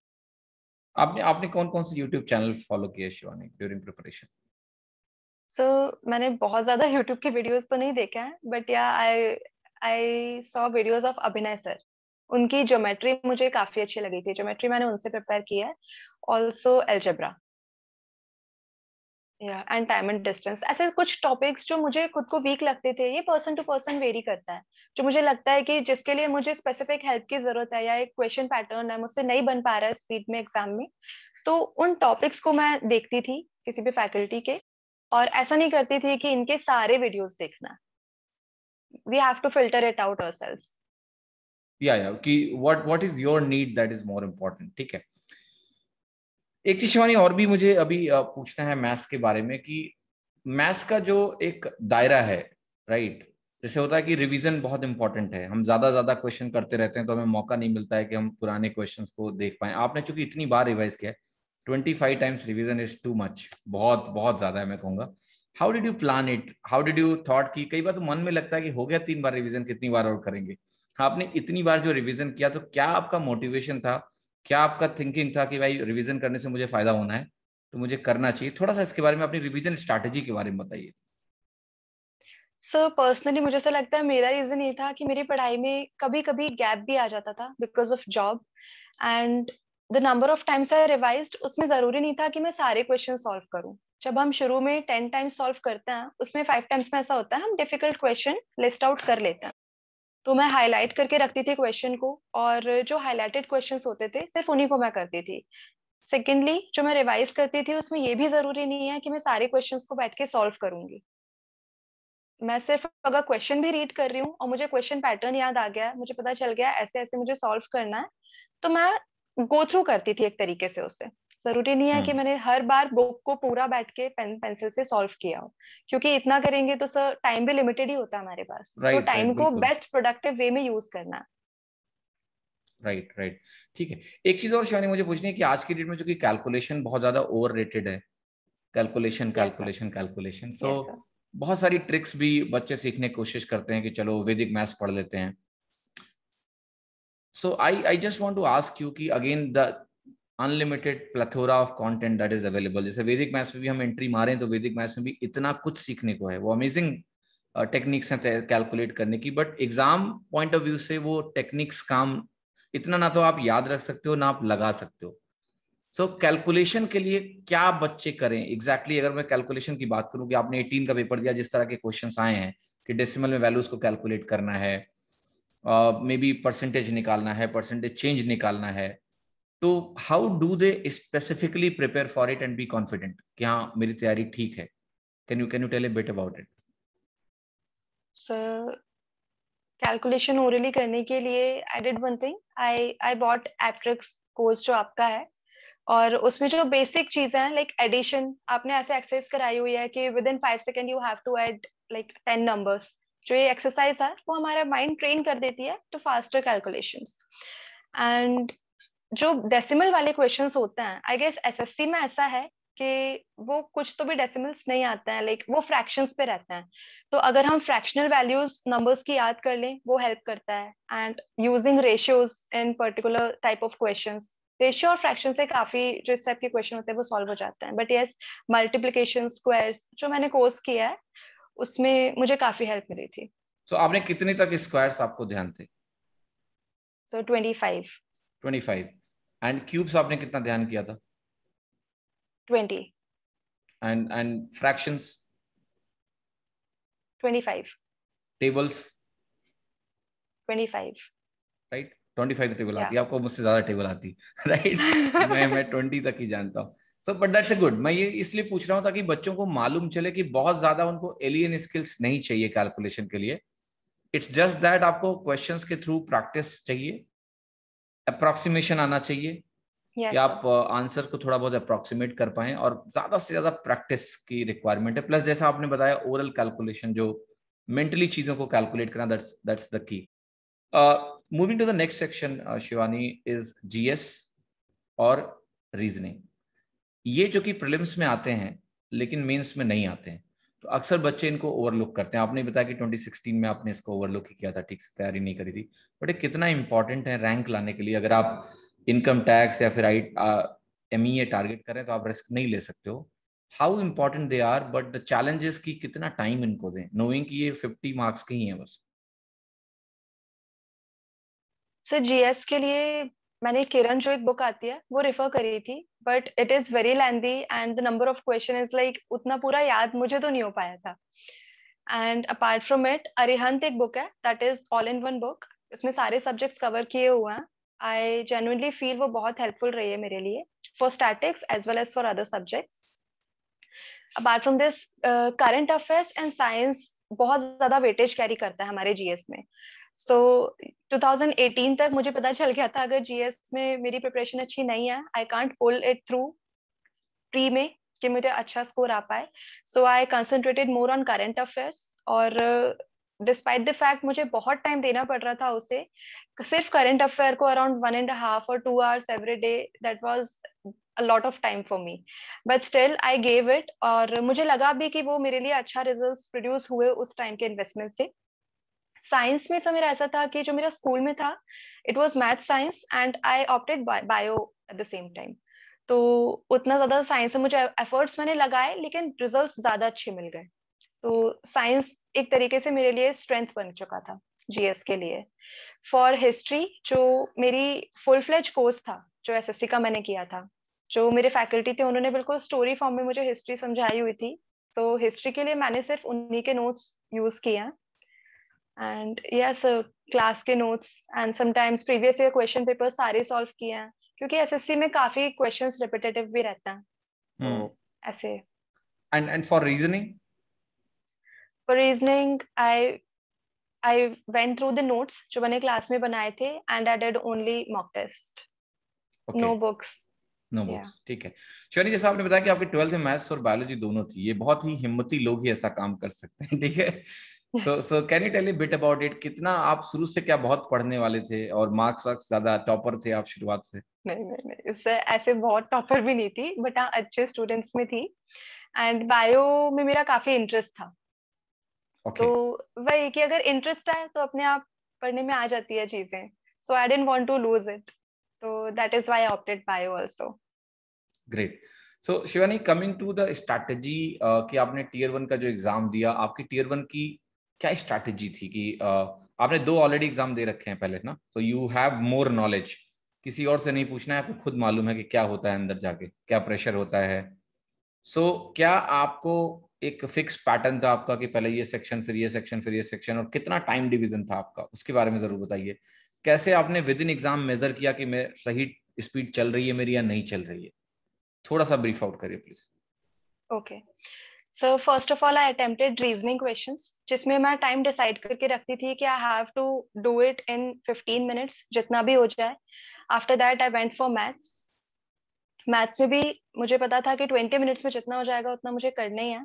आपने आपने कौन कौन से YouTube चैनल फॉलो किए शिवानी ड्यूरिंग प्रिपरेशन सो मैंने बहुत ज्यादा [laughs] YouTube के वीडियोस तो नहीं देखे हैं but yeah I I saw videos of Abhinay sir उनकी ज्योमेट्री मुझे काफी अच्छी लगी थी ज्योमेट्री मैंने उनसे प्रिपेयर की है ऑल्सो एल्जेब्रा या एंड टाइम एंड डिस्टेंस ऐसे कुछ टॉपिक्स जो मुझे खुद को वीक लगते थे ये पर्सन टू पर्सन वेरी करता है जो मुझे लगता है कि जिसके लिए मुझे स्पेसिफिक हेल्प की जरूरत है या एक क्वेश्चन पैटर्न है मुझसे नहीं बन पा रहा है स्पीड में एग्जाम में तो उन टॉपिक्स को मैं देखती थी किसी भी फैकल्टी के और ऐसा नहीं करती थी कि इनके सारे वीडियोस देखना we have to filter it out ourselves या या कि what what is your need that is more important ठीक है एक चीज शिवानी और भी मुझे अभी पूछना है मैथ्स के बारे में कि मैथ्स का जो एक दायरा है राइट जैसे होता है कि रिवीजन बहुत इंपॉर्टेंट है हम ज्यादा ज्यादा क्वेश्चन करते रहते हैं तो हमें मौका नहीं मिलता है कि हम पुराने क्वेश्चन को देख पाए आपने चूंकि इतनी बार रिवाइज किया है twenty five times revision is too much बहुत बहुत ज्यादा है मैं कहूंगा how did you plan it how did you thought की कई बार तो मन में लगता है कि हो गया तीन बार रिविजन कितनी बार और करेंगे आपने इतनी बार जो रिविजन किया तो क्या आपका मोटिवेशन था क्या आपका थिंकिंग था कि भाई रिवीजन करने से मुझे फायदा होना है तो मुझे करना चाहिए थोड़ा सा इसके बारे में अपनी रिवीजन स्ट्रैटेजी के बारे में बताइए सर so, पर्सनली मुझे ऐसा लगता है मेरा रीजन ये था कि मेरी पढ़ाई में कभी कभी गैप भी आ जाता था because of job and the number of times I revise उसमें जरूरी नहीं था कि मैं सारे क्वेश्चन सॉल्व करूं जब हम शुरू में टेन टाइम्स सॉल्व करते हैं उसमें फाइव टाइम्स में ऐसा होता है हम डिफिकल्ट क्वेश्चन लिस्ट आउट कर लेते हैं तो मैं हाईलाइट करके रखती थी क्वेश्चन को और जो हाईलाइटेड क्वेश्चन होते थे सिर्फ उन्हीं को मैं करती थी सेकेंडली जो मैं रिवाइज करती थी उसमें ये भी जरूरी नहीं है कि मैं सारे क्वेश्चन को बैठ के सॉल्व करूंगी मैं सिर्फ अगर क्वेश्चन भी रीड कर रही हूँ और मुझे क्वेश्चन पैटर्न याद आ गया मुझे पता चल गया ऐसे ऐसे मुझे सॉल्व करना है तो मैं गो थ्रू करती थी एक तरीके से उसे जरूरी नहीं है कि हम्म। मैंने हर बार बुक को पूरा बैठ के पेन पेंसिल से सॉल्व किया हो क्योंकि इतना करेंगे तो सर टाइम भी लिमिटेड ही होता है हमारे पास तो टाइम को बेस्ट प्रोडक्टिव वे में यूज करना राइट राइट ठीक है एक चीज और शिवानी मुझे पूछनी है कि आज की डेट में जो कि कैलकुलेशन बहुत ज्यादा ओवर रेटेड है कैलकुलेशन कैलकुलेशन कैलकुलेशन सो बहुत सारी ट्रिक्स भी बच्चे सीखने की कोशिश करते हैं कि चलो वैदिक मैथ्स पढ़ लेते हैं so I I just want to ask you कि again the unlimited plethora of content that is available जैसे वैदिक मैथ्स में भी हम एंट्री मारें तो वैदिक मैथ्स में भी इतना कुछ सीखने को है वो अमेजिंग टेक्निक्स uh, हैं कैलकुलेट करने की but exam point of view से वो टेक्निक्स काम इतना ना तो आप याद रख सकते हो ना आप लगा सकते हो सो so, कैलकुलेशन के लिए क्या बच्चे करें एग्जैक्टली exactly अगर मैं कैलकुलेशन की बात करूं कि आपने 18 का पेपर दिया जिस तरह के क्वेश्चंस आए हैं कि डेसिमल में वैल्यूज को कैलकुलेट करना है मे बी परसेंटेज निकालना है परसेंटेज चेंज निकालना है तो how do they specifically prepare for it and be confident कि हाँ मेरी तैयारी ठीक है can you can you tell a bit about it sir calculation orally करने के लिए I did one thing I I bought Aptrix course जो आपका है और उसमें जो बेसिक चीजें हैं लाइक एडिशन आपने ऐसे एक्सरसाइज कराई हुई है कि within five second you have to add like ten numbers जो ये एक्सरसाइज है वो हमारा माइंड ट्रेन कर देती है टू फास्टर कैलकुलेशन एंड जो डेसिमल वाले क्वेश्चन होते हैं I guess S S C में ऐसा है कि वो कुछ तो भी डेसिमल्स नहीं आते हैं लाइक वो फ्रैक्शन पे रहते हैं तो अगर हम फ्रैक्शनल वैल्यूज नंबर्स की याद कर लें वो हेल्प करता है and using ratios in particular type of question ratio और फ्रैक्शन से काफी जो इस टाइप के क्वेश्चन होते हैं वो सॉल्व हो जाते हैं बट यस मल्टीप्लीकेशन स्क्वायर्स जो मैंने कोर्स किया है उसमें मुझे काफी हेल्प मिली थी तो so, आपने कितने तक स्क्वायर्स आपको ध्यान थे so twenty five twenty five and cubes आपने कितना ध्यान किया था twenty and and fractions twenty five tables right twenty five table आती है आपको मुझसे ज्यादा टेबल आती राइट [laughs] [laughs] मैं मैं ट्वेंटी तक ही जानता हूँ so but that's a good मैं ये इसलिए पूछ रहा हूँ ताकि बच्चों को मालूम चले कि बहुत ज्यादा उनको एलियन स्किल्स नहीं चाहिए कैलकुलेशन के लिए इट्स जस्ट दैट आपको क्वेश्चंस के थ्रू प्रैक्टिस चाहिए अप्रोक्सीमेशन आना चाहिए yes. कि आप आंसर uh, को थोड़ा बहुत अप्रोक्सीमेट कर पाए और ज्यादा से ज्यादा प्रैक्टिस की रिक्वायरमेंट है प्लस जैसा आपने बताया ओरल कैलकुलेशन जो मेंटली चीजों को कैलकुलेट करना that's that's the key moving to the next section Shivani is GS और रीजनिंग ये जो कि प्रिलिम्स में आते हैं लेकिन मेंस में नहीं आते हैं तो अक्सर बच्चे इनको ओवरलुक करते हैं आपने बताया कि 2016 में आपने इसको ओवरलुक ही किया था ठीक से तैयारी नहीं करी थी बट ये कितना इंपॉर्टेंट है रैंक लाने के लिए अगर आप इनकम टैक्स या फिर आई एम ई टारगेट करें तो आप रिस्क नहीं ले सकते हो how important they are but the challenges की कितना टाइम इनको दें नोइंग कि ये 50 मार्क्स के ही हैं बस सर जीएस के लिए मैंने किरण जो एक बुक आती है वो रिफर करी थी but it is very lengthy and the number of question is like उतना पूरा याद मुझे तो नहीं हो पाया था and apart from it Arihant एक बुक है that is all in one book उसमें सारे सब्जेक्ट्स कवर किए हुए हैं आई जेन्यनली फील वो बहुत हेल्पफुल रही है मेरे लिए for statics as well as for other subjects apart from this current affairs and science बहुत ज्यादा वेटेज कैरी करता है हमारे जीएस में सो so, 2018 तक मुझे पता चल गया था अगर जीएस में मेरी प्रिपरेशन अच्छी नहीं है I can't pull it through pre में कि मुझे अच्छा स्कोर आ पाए so I concentrated more on current affairs और डिस्पाइट द फैक्ट मुझे बहुत टाइम देना पड़ रहा था उसे सिर्फ करंट अफेयर को अराउंड वन एंड हाफ और two hours every day that was a lot of time for me but still I gave it और मुझे लगा भी कि वो मेरे लिए अच्छा रिजल्ट प्रोड्यूस हुए उस टाइम के इन्वेस्टमेंट से साइंस में समय ऐसा था कि जो मेरा स्कूल में था it was math science and I opted bio at the same time तो उतना ज्यादा साइंस में मुझे एफर्ट्स मैंने लगाए लेकिन रिजल्ट ज्यादा अच्छे मिल गए तो साइंस एक तरीके से मेरे लिए स्ट्रेंथ बन चुका था जीएस के लिए फॉर हिस्ट्री जो मेरी फुल फ्लेज कोर्स था जो एसएससी का मैंने किया था जो मेरे फैकल्टी थे उन्होंने बिल्कुल स्टोरी फॉर्म में मुझे हिस्ट्री समझाई हुई थी तो हिस्ट्री के लिए मैंने सिर्फ उन्हीं के नोट्स यूज किए एंड यस क्लास के notes and sometimes previous year question paper सारे सॉल्व किए हैं क्योंकि एसएससी में काफी क्वेश्चंस रिपीटेटिव भी रहता है hmm. तो ऐसे and and for reasoning for reasoning I I went through the notes जो मैंने क्लास में बनाए थे and I did only mock test no books no books ठीक है शिवानी जैसा आपने बताया कि आपके ट्वेल्थ में मैथ्स और बायोलॉजी दोनों थी ये बहुत ही हिम्मती लोग ही ऐसा काम कर सकते हैं ठीक है so so can you tell me bit about it कितना आप शुरू से क्या बहुत पढ़ने वाले थे और मार्क्स वार्क्स ज्यादा टॉपर थे आप शुरुआत से नहीं नहीं नहीं उससे ऐसे बहुत टॉपर भी नहीं थी बट हां अच्छे स्टूडेंट्स में थी एंड बायो में मेरा काफी इंटरेस्ट था ओके तो वही कि अगर इंटरेस्ट है तो अपने आप पढ़ने में आ जाती है चीजें so I didn't want to lose it तो that is why I opted bio also great so Shivani coming to the strategy कि आपने टियर 1 का जो एग्जाम दिया आपकी टियर 1 की क्या स्ट्रैटेजी थी कि आपने दो ऑलरेडी एग्जाम दे रखे हैं पहले ना तो यू हैव मोर नॉलेज किसी और से नहीं पूछना है आपको खुद मालूम है कि क्या होता है अंदर जाके क्या प्रेशर होता है सो so, क्या आपको एक फिक्स पैटर्न था आपका कि पहले ये सेक्शन फिर ये सेक्शन फिर ये सेक्शन और कितना टाइम डिवीजन था आपका उसके बारे में जरूर बताइए कैसे आपने विद इन एग्जाम मेजर किया कि मैं सही स्पीड चल रही है मेरी या नहीं चल रही है थोड़ा सा ब्रीफ आउट करिए please okay okay. So first of all I attempted reasoning question जिसमें मैं टाइम डिसाइड करके रखती थी कि I have to do it in fifteen minutes जितना भी हो जाए after that I went for maths maths में भी मुझे पता था कि ट्वेंटी मिनट्स में जितना हो जाएगा उतना मुझे करना ही है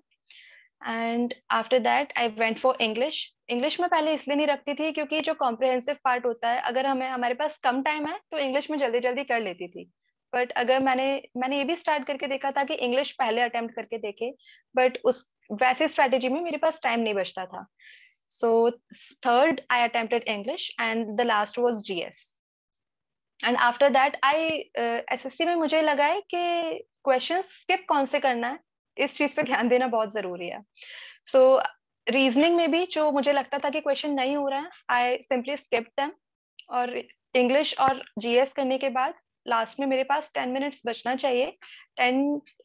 and after that I went for English English में पहले इसलिए नहीं रखती थी क्योंकि जो कॉम्प्रिहेंसिव पार्ट होता है अगर हमें हमारे पास कम टाइम है तो इंग्लिश में जल्दी जल्दी कर लेती थी बट अगर मैंने मैंने ये भी स्टार्ट करके देखा था कि इंग्लिश पहले अटेम्प्ट करके देखे बट उस वैसे स्ट्रेटेजी में मेरे पास टाइम नहीं बचता था I third English and the last was G S and after that I S S C में मुझे लगा है कि क्वेश्चन स्किप कौन से करना है इस चीज पे ध्यान देना बहुत जरूरी है सो so, रीजनिंग में भी जो मुझे लगता था कि क्वेश्चन नहीं हो रहा है आई सिंपली स्किप देम और इंग्लिश और जीएस करने के बाद लास्ट में मेरे पास टेन मिनट्स बचना चाहिए ten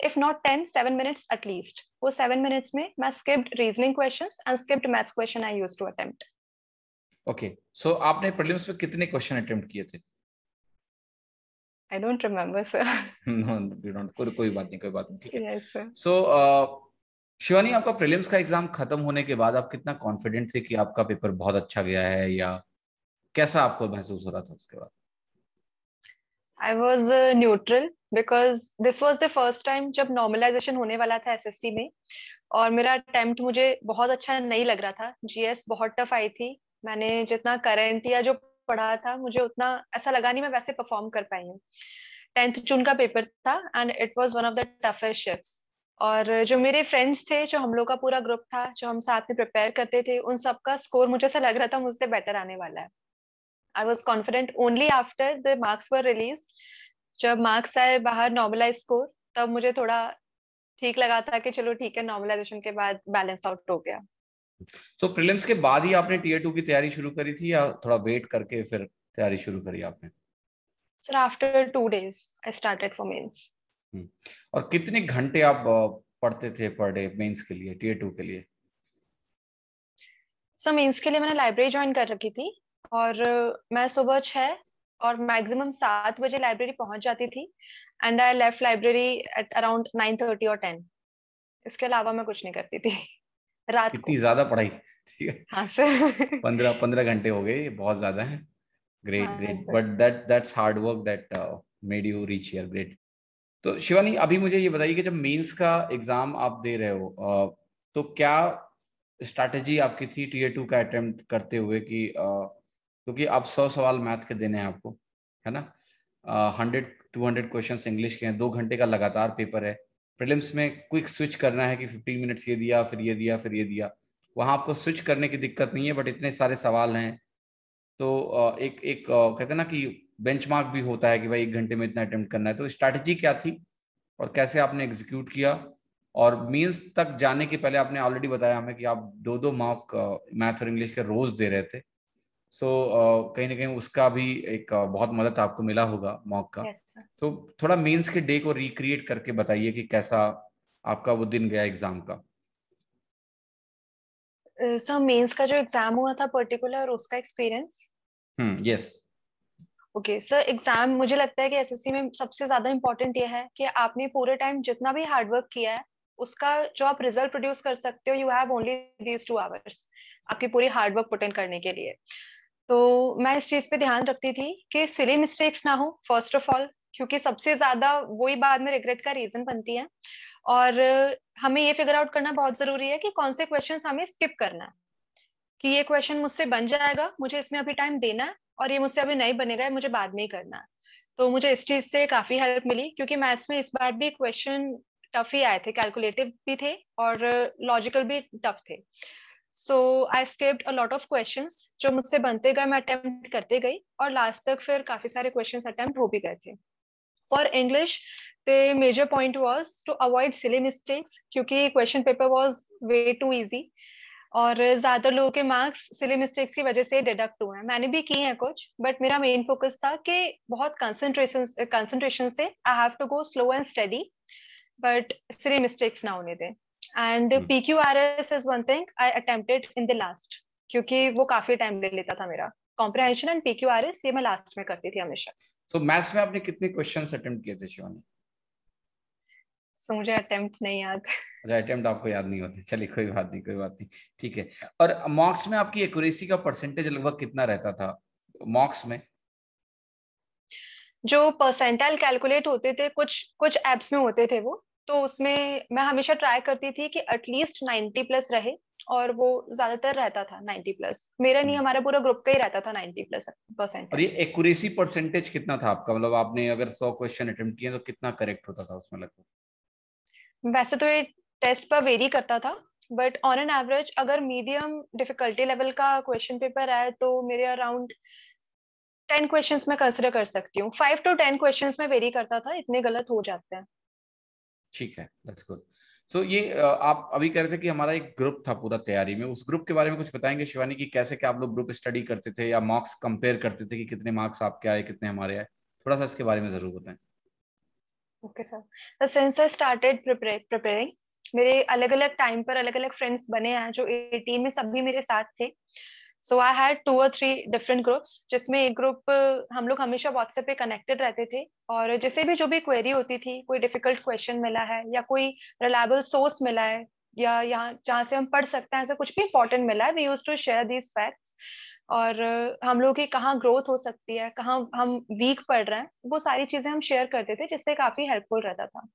if not ten seven minutes at least वो सेवन मिनट्स में मैं skipped reasoning question and skipped maths question I use to attempt okay so आपने प्रीलिम्स में कितने क्वेश्चन अटेम्प्ट किए थे I don't remember sir no you don't कोई कोई बात नहीं कोई बात नहीं ठीक है यस सर सो शिवानी आपका प्रीलिम्स का एग्जाम खत्म होने के बाद आप कितना कॉन्फिडेंट थे कि आपका पेपर बहुत अच्छा गया है या कैसा आपको महसूस हो रहा था उसके बाद I was neutral because this was the first time जब नॉर्मलाइजेशन होने वाला था एस एस सी में और मेरा अटेम्प्ट मुझे बहुत अच्छा नहीं लग रहा था जी एस बहुत टफ आई थी मैंने जितना करेंट या जो पढ़ा था मुझे उतना ऐसा लगा नहीं मैं वैसे परफॉर्म कर पाई हूँ टेंथ जून का पेपर था and it was one of the toughest shift और जो मेरे फ्रेंड्स थे जो हम लोग का पूरा ग्रुप था जो हम साथ में प्रिपेयर करते थे उन सबका स्कोर मुझे ऐसा लग रहा था मुझसे बेटर आने वाला है I was confident only after the marks were release जब मार्क्स आए बाहर नॉर्मलाइज स्कोर तब मुझे थोड़ा ठीक लगा था कि चलो ठीक है नॉर्मलाइजेशन के बाद बैलेंस आउट हो गया सो so, प्रीलिम्स के बाद ही आपने टीयर 2 की तैयारी शुरू करी थी या थोड़ा वेट करके फिर तैयारी शुरू करी आपने sir after 2 days I started for mains और कितने घंटे आप पढ़ते थे पर डे मेंस के लिए टीयर 2 के लिए सर मेंस के लिए मैंने लाइब्रेरी ज्वाइन कर रखी थी और मैं सुबह 6 और मैक्सिमम सात बजे लाइब्रेरी पहुंच जाती थी and I left library at around nine thirty और टेन इसके अलावा मैं कुछ नहीं करती थी [laughs] रात इतनी ज्यादा पढ़ाई ठीक है हाँ सर [laughs] पंद्रह पंद्रह घंटे हो गए बहुत ज्यादा है great great but that that's hard work that made you reach your great तो शिवानी अभी मुझे ये बताइए कि जब मेंस का एग्जाम आप दे रहे हो uh, तो क्या स्ट्रैटेजी आपकी थी टीए टू का अटेम्प्ट करते हुए कि uh, क्योंकि आप सौ सवाल मैथ के देने हैं आपको है ना hundred two hundred question English के हैं दो घंटे का लगातार पेपर है प्रिलिम्स में क्विक स्विच करना है कि फिफ्टीन मिनट्स ये दिया फिर ये दिया फिर ये दिया वहाँ आपको स्विच करने की दिक्कत नहीं है बट इतने सारे सवाल हैं तो एक एक कहते हैं ना कि बेंचमार्क भी होता है कि भाई एक घंटे में इतना अटेम्प्ट करना है तो स्ट्रैटेजी क्या थी और कैसे आपने एग्जीक्यूट किया और मीन्स तक जाने के पहले आपने ऑलरेडी बताया हमें कि आप दो दो मार्क मैथ और इंग्लिश के रोज दे रहे थे सो uh, कहीं ना कहीं उसका भी एक uh, बहुत मदद आपको मिला होगा मॉक का सो yes, so, थोड़ा मेंस के डे को रिक्रिएट करके बताइए कि कैसा आपका वो दिन गया एग्जाम का सर uh, मेंस का जो एग्जाम हुआ था पर्टिकुलर उसका experience hmm yes okay sir exam मुझे लगता है कि एसएससी में सबसे ज्यादा इम्पोर्टेंट ये है कि आपने पूरे टाइम जितना भी हार्डवर्क किया है उसका जो आप रिजल्ट प्रोड्यूस कर सकते हो you have only these two hours आपकी पूरी हार्डवर्क पुट इन करने के लिए तो मैं इस चीज पे ध्यान रखती थी कि सिले मिस्टेक्स ना हो फर्स्ट ऑफ ऑल क्योंकि सबसे ज्यादा वही बाद में रिग्रेट का रीजन बनती है और हमें ये फिगर आउट करना बहुत जरूरी है कि कौन से क्वेश्चन हमें स्किप करना है कि ये क्वेश्चन मुझसे बन जाएगा मुझे इसमें अभी टाइम देना है और ये मुझसे अभी नहीं बनेगा मुझे बाद में ही करना है तो मुझे इस चीज से काफी हेल्प मिली क्योंकि मैथ्स में इस बार भी क्वेश्चन टफ ही आए थे कैलकुलेटिव भी थे और लॉजिकल भी टफ थे so I escaped a lot of question जो मुझसे बनते गए मैं अटेम्प्ट करते गई और लास्ट तक फिर काफी सारे क्वेश्चन अटेम्प्ट हो भी गए थे for English the major point was to avoid silly mistakes क्योंकि question paper was way too easy और ज्यादा लोगों के मार्क्स सिली मिस्टेक्स की वजह से डिडक्ट हुए हैं मैंने भी किए हैं कुछ बट मेरा मेन फोकस था कि बहुत कंसंट्रेशन कंसंट्रेशन से I have to go slow and study but silly mistakes ना होने दें and P Q R S is one thing I attempted in the last क्योंकि वो काफी टाइम ले लेता था मेरा comprehension and P Q R S ये मैं लास्ट में करती थी हमेशा सो so, मैथ्स में आपने कितने क्वेश्चंस अटेम्प्ट किए थे शिवानी सो मुझे अटेम्प्ट नहीं याद अच्छा अटेम्प्ट आपको याद नहीं होते चलिए कोई बात नहीं कोई बात नहीं ठीक है और मॉक्स में आपकी एक्यूरेसी का परसेंटेज लगभग कितना रहता था मॉक्स में जो परसेंटाइल कैलकुलेट होते थे कुछ कुछ एप्स में होते थे वो तो उसमें मैं हमेशा ट्राई करती थी कि एटलीस्ट नाइन्टी प्लस रहे और वो ज्यादातर रहता था नाइन्टी प्लस मेरा नहीं हम्म। हमारा पूरा ग्रुप का ही रहता था नाइन्टी प्लस परसेंट और ये एक्यूरेसी परसेंटेज कितना था आपका मतलब आपने अगर सौ क्वेश्चन अटेम्प्ट किए तो कितना करेक्ट होता था उसमें लगभग वैसे तो ये टेस्ट पर वेरी करता था बट ऑन एन एवरेज अगर मीडियम डिफिकल्टी लेवल का क्वेश्चन पेपर आए तो मेरे अराउंड टेन क्वेश्चन में कंसिडर कर सकती हूँ फाइव टू टेन क्वेश्चन में वेरी करता था इतने गलत हो जाते हैं ठीक है दैट्स गुड सो ये आप अभी कह रहे थे कि हमारा एक ग्रुप था पूरा तैयारी में उस ग्रुप के बारे में कुछ बताएंगे शिवानी कि कैसे क्या आप लोग ग्रुप स्टडी करते थे या मार्क्स कंपेयर करते थे कि कितने मार्क्स आपके आए कितने हमारे आए थोड़ा सा इसके बारे में जरूर बताएं okay sir since I started preparing मेरे अलग अलग टाइम पर अलग अलग फ्रेंड्स बने हैं जो 18 में सभी मेरे साथ थे सो आई हैड टू और थ्री डिफरेंट ग्रुप्स जिसमें एक ग्रुप हम लोग हमेशा व्हाट्सएप पे कनेक्टेड रहते थे और जैसे भी जो भी क्वेरी होती थी कोई डिफिकल्ट क्वेश्चन मिला है या कोई रिलायबल सोर्स मिला है या यहाँ जहाँ से हम पढ़ सकते हैं ऐसा कुछ भी इंपॉर्टेंट मिला है we use to share these facts और हम लोग की कहाँ ग्रोथ हो सकती है कहाँ हम वीक पढ़ रहे हैं वो सारी चीज़ें हम शेयर करते थे जिससे काफ़ी हेल्पफुल रहता था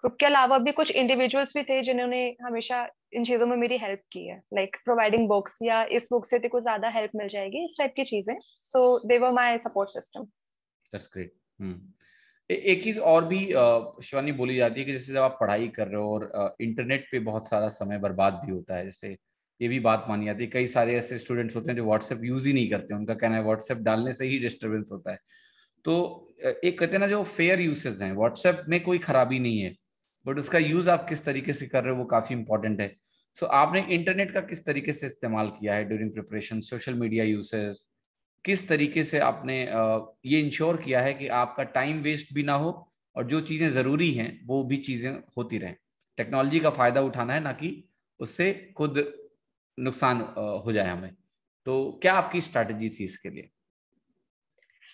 ग्रुप के अलावा भी कुछ इंडिविजुअल्स भी थे जिन्होंने हमेशा इन चीजों में मेरी हेल्प की है लाइक प्रोवाइडिंग बुक्स या इस बुक से तेरे को ज्यादा हेल्प मिल जाएगी इस टाइप की चीजें so they were my support system that's great एक चीज और भी शिवानी बोली जाती है कि जैसे जब आप पढ़ाई कर रहे हो और इंटरनेट पे बहुत सारा समय बर्बाद भी होता है जैसे ये भी बात मानी जाती है कई सारे ऐसे स्टूडेंट्स होते हैं जो व्हाट्सएप यूज ही नहीं करते उनका कहना है व्हाट्सएप डालने से ही डिस्टर्बेंस होता है तो एक कहते हैं ना जो फेयर यूसेज हैं व्हाट्सएप में कोई खराबी नहीं है बट उसका यूज आप किस तरीके से कर रहे हो वो काफी इंपॉर्टेंट है सो so, आपने इंटरनेट का किस तरीके से इस्तेमाल किया है during preparation social media uses किस तरीके से आपने ये इंश्योर किया है कि आपका टाइम वेस्ट भी ना हो और जो चीजें जरूरी हैं वो भी चीजें होती रहें टेक्नोलॉजी का फायदा उठाना है ना कि उससे खुद नुकसान हो जाए हमें तो क्या आपकी स्ट्रेटजी थी इसके लिए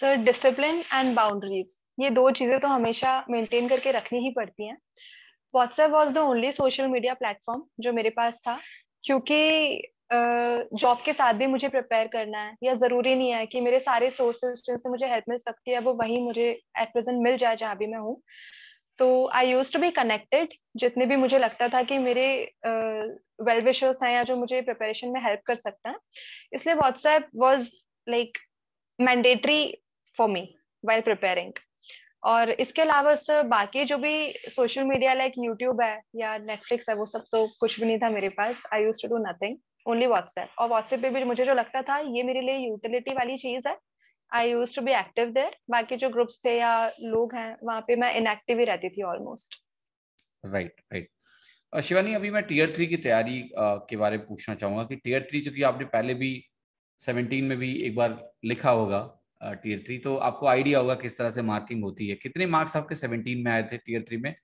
सर डिसिप्लिन एंड बाउंड्रीज ये दो चीजें तो हमेशा मेंटेन करके रखनी ही पड़ती हैं WhatsApp was the only social media platform जो मेरे पास था क्योंकि जॉब के साथ भी मुझे प्रिपेयर करना है या ज़रूरी नहीं है कि मेरे सारे सोर्सेज जिनसे मुझे हेल्प मिल सकती है वो वही मुझे एट प्रेजेंट मिल जाए जहाँ भी मैं हूँ तो I use to be connected जितने भी मुझे लगता था कि मेरे वेल uh, विशर्स हैं या जो मुझे प्रिपरेशन में हेल्प कर सकते हैं इसलिए WhatsApp was like mandatory for me well preparing और इसके अलावा सर बाकी जो भी सोशल मीडिया लाइक यूट्यूब है या नेटफ्लिक्स है वो सब तो कुछ भी नहीं था मेरे पास I use to do nothing only WhatsApp और व्हाट्सएप पे भी मुझे जो लगता था ये मेरे लिए यूटिलिटी वाली चीज है I use to be active there बाकी जो ग्रुप्स थे या लोग हैं वहाँ पे मैं इनएक्टिव ही रहती थी ऑलमोस्ट राइट राइट शिवानी अभी मैं टीयर थ्री की तैयारी के बारे में पूछना चाहूंगा कि टीयर थ्री चूंकि आपने पहले भी सेवनटीन में भी एक बार लिखा होगा टीयर थ्री तो आपको आइडिया होगा किस तरह से मार्किंग होती है कितने मार्क्स आपके सेवनटीन में आए थे टीयर थ्री में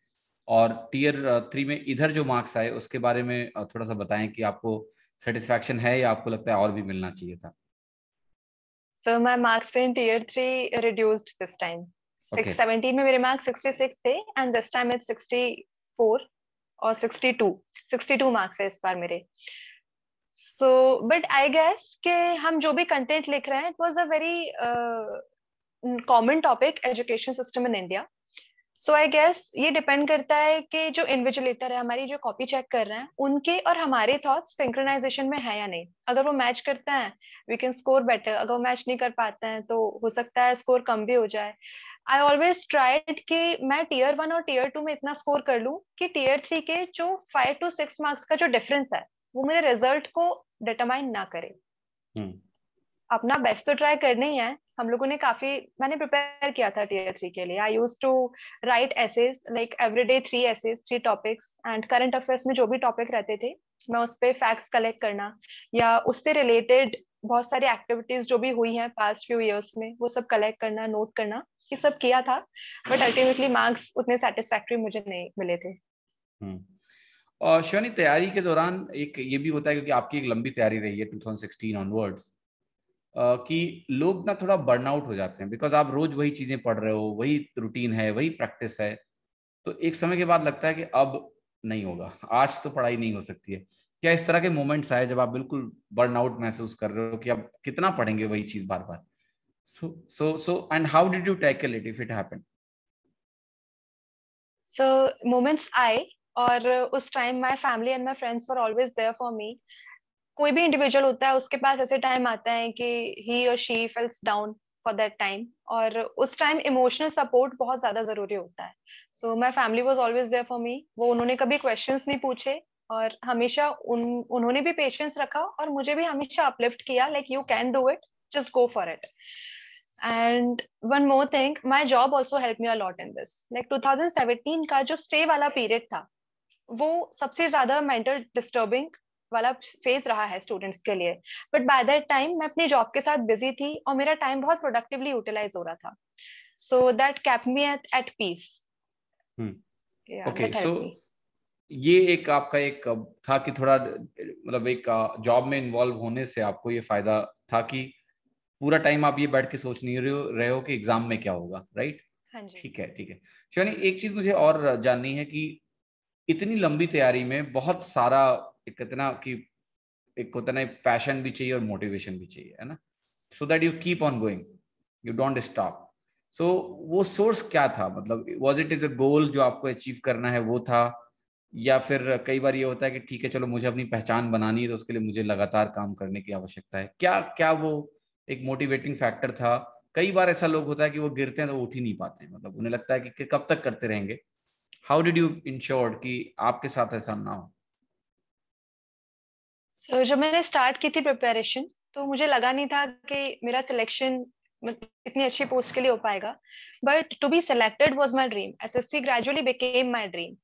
और टीयर थ्री में इधर जो मार्क्स आए उसके बारे में थोड़ा सा बताएं कि आपको सेटिस्फेक्शन है या आपको लगता है और भी मिलना चाहिए था so my marks in tier three reduced this time 617 में मेरे मार्क्स सिक्सटी सिक्स थे and this time it's sixty four और sixty two sixty two marks है इस बार मेरे सो बट आई गेस के हम जो भी कंटेंट लिख रहे हैं it was a very common topic education system in India so I guess ये डिपेंड करता है कि जो इन्विजिलेटर है हमारी जो कॉपी चेक कर रहे हैं उनके और हमारे थॉट्स सिंक्रोनाइजेशन में है या नहीं अगर वो मैच करते हैं वी कैन स्कोर बेटर अगर वो मैच नहीं कर पाते हैं तो हो सकता है स्कोर कम भी हो जाए आई ऑलवेज ट्राइड कि मैं टीयर वन और टीयर टू में इतना स्कोर कर लूँ कि टीयर थ्री के जो फाइव टू सिक्स मार्क्स का जो डिफरेंस है वो मेरे रिजल्ट को डिटरमाइन ना करे हम्म। अपना बेस्ट तो ट्राई करना ही है हम लोगों ने काफी मैंने प्रिपेयर किया था टीयर थ्री के लिए I use to write essays like every day three essays three topics and current affairs में जो भी टॉपिक रहते थे मैं उस पर फैक्ट्स कलेक्ट करना या उससे रिलेटेड बहुत सारी एक्टिविटीज जो भी हुई हैं पास्ट फ्यू ईयर्स में वो सब कलेक्ट करना नोट करना ये सब किया था बट अल्टीमेटली मार्क्स उतने सेटिस्फैक्ट्री मुझे नहीं मिले थे hmm. और शिवानी तैयारी के दौरान एक ये भी होता है क्योंकि आपकी एक लंबी तैयारी रही है 2016 थाउजेंड कि लोग ना थोड़ा बर्नआउट हो जाते हैं बिकॉज आप रोज वही चीजें पढ़ रहे हो वही रूटीन है वही प्रैक्टिस है तो एक समय के बाद लगता है कि अब नहीं होगा आज तो पढ़ाई नहीं हो सकती है क्या इस तरह के मोमेंट्स आए जब आप बिल्कुल बर्नआउट महसूस कर रहे हो कि अब कितना पढ़ेंगे वही चीज बार बार so so so and how did you tackle it if it happened so moments आए और उस time my family and my friends were always there for me कोई भी इंडिविजुअल होता है उसके पास ऐसे टाइम आता है कि ही और she feels down for that time और उस टाइम इमोशनल सपोर्ट बहुत ज्यादा जरूरी होता है so my family was always there for me वो उन्होंने कभी क्वेश्चन नहीं पूछे और हमेशा उन उन्होंने भी पेशेंस रखा और मुझे भी हमेशा अपलिफ्ट किया like you can do it just go for it and one more thing my job also help me a lot in this like 2017 का जो स्टे वाला पीरियड था वो सबसे ज्यादा मेंटल डिस्टर्बिंग वाला फेज रहा है स्टूडेंट्स के लिए बट बाय दैट टाइम मैं अपनी जॉब के साथ बिजी थी और मेरा टाइम बहुत प्रोडक्टिवली यूटिलाइज हो रहा था so that kept me at at peace okay सो ये एक आपका एक था कि थोड़ा मतलब एक जॉब में इन्वॉल्व होने से आपको ये फायदा था कि पूरा टाइम आप ये बैठ के सोच नहीं रहे हो रहे हो कि एग्जाम में क्या होगा राइट हाँ ठीक है ठीक है शिवानी एक चीज मुझे और जाननी है कि इतनी लंबी तैयारी में बहुत सारा एक इतना कि एक उतना पैशन भी चाहिए और मोटिवेशन भी चाहिए है ना so that you keep on going you don't stop so वो सोर्स क्या था मतलब was it is a goal जो आपको अचीव करना है वो था या फिर कई बार ये होता है कि ठीक है चलो मुझे अपनी पहचान बनानी है तो उसके लिए मुझे लगातार काम करने की आवश्यकता है क्या क्या वो एक मोटिवेटिंग फैक्टर था कई बार ऐसा लोग होता है कि वो गिरते हैं तो उठ ही नहीं पाते हैं मतलब उन्हें लगता है कि, कि कब तक करते रहेंगे हाउ डिड यू इंश्योर कि आपके साथ ऐसा ना हो सो so, जब मैंने स्टार्ट की थी प्रिपरेशन तो मुझे लगा नहीं था कि मेरा सिलेक्शन इतनी अच्छी पोस्ट के लिए हो पाएगा but to be selected was my dream S S C gradually became my dream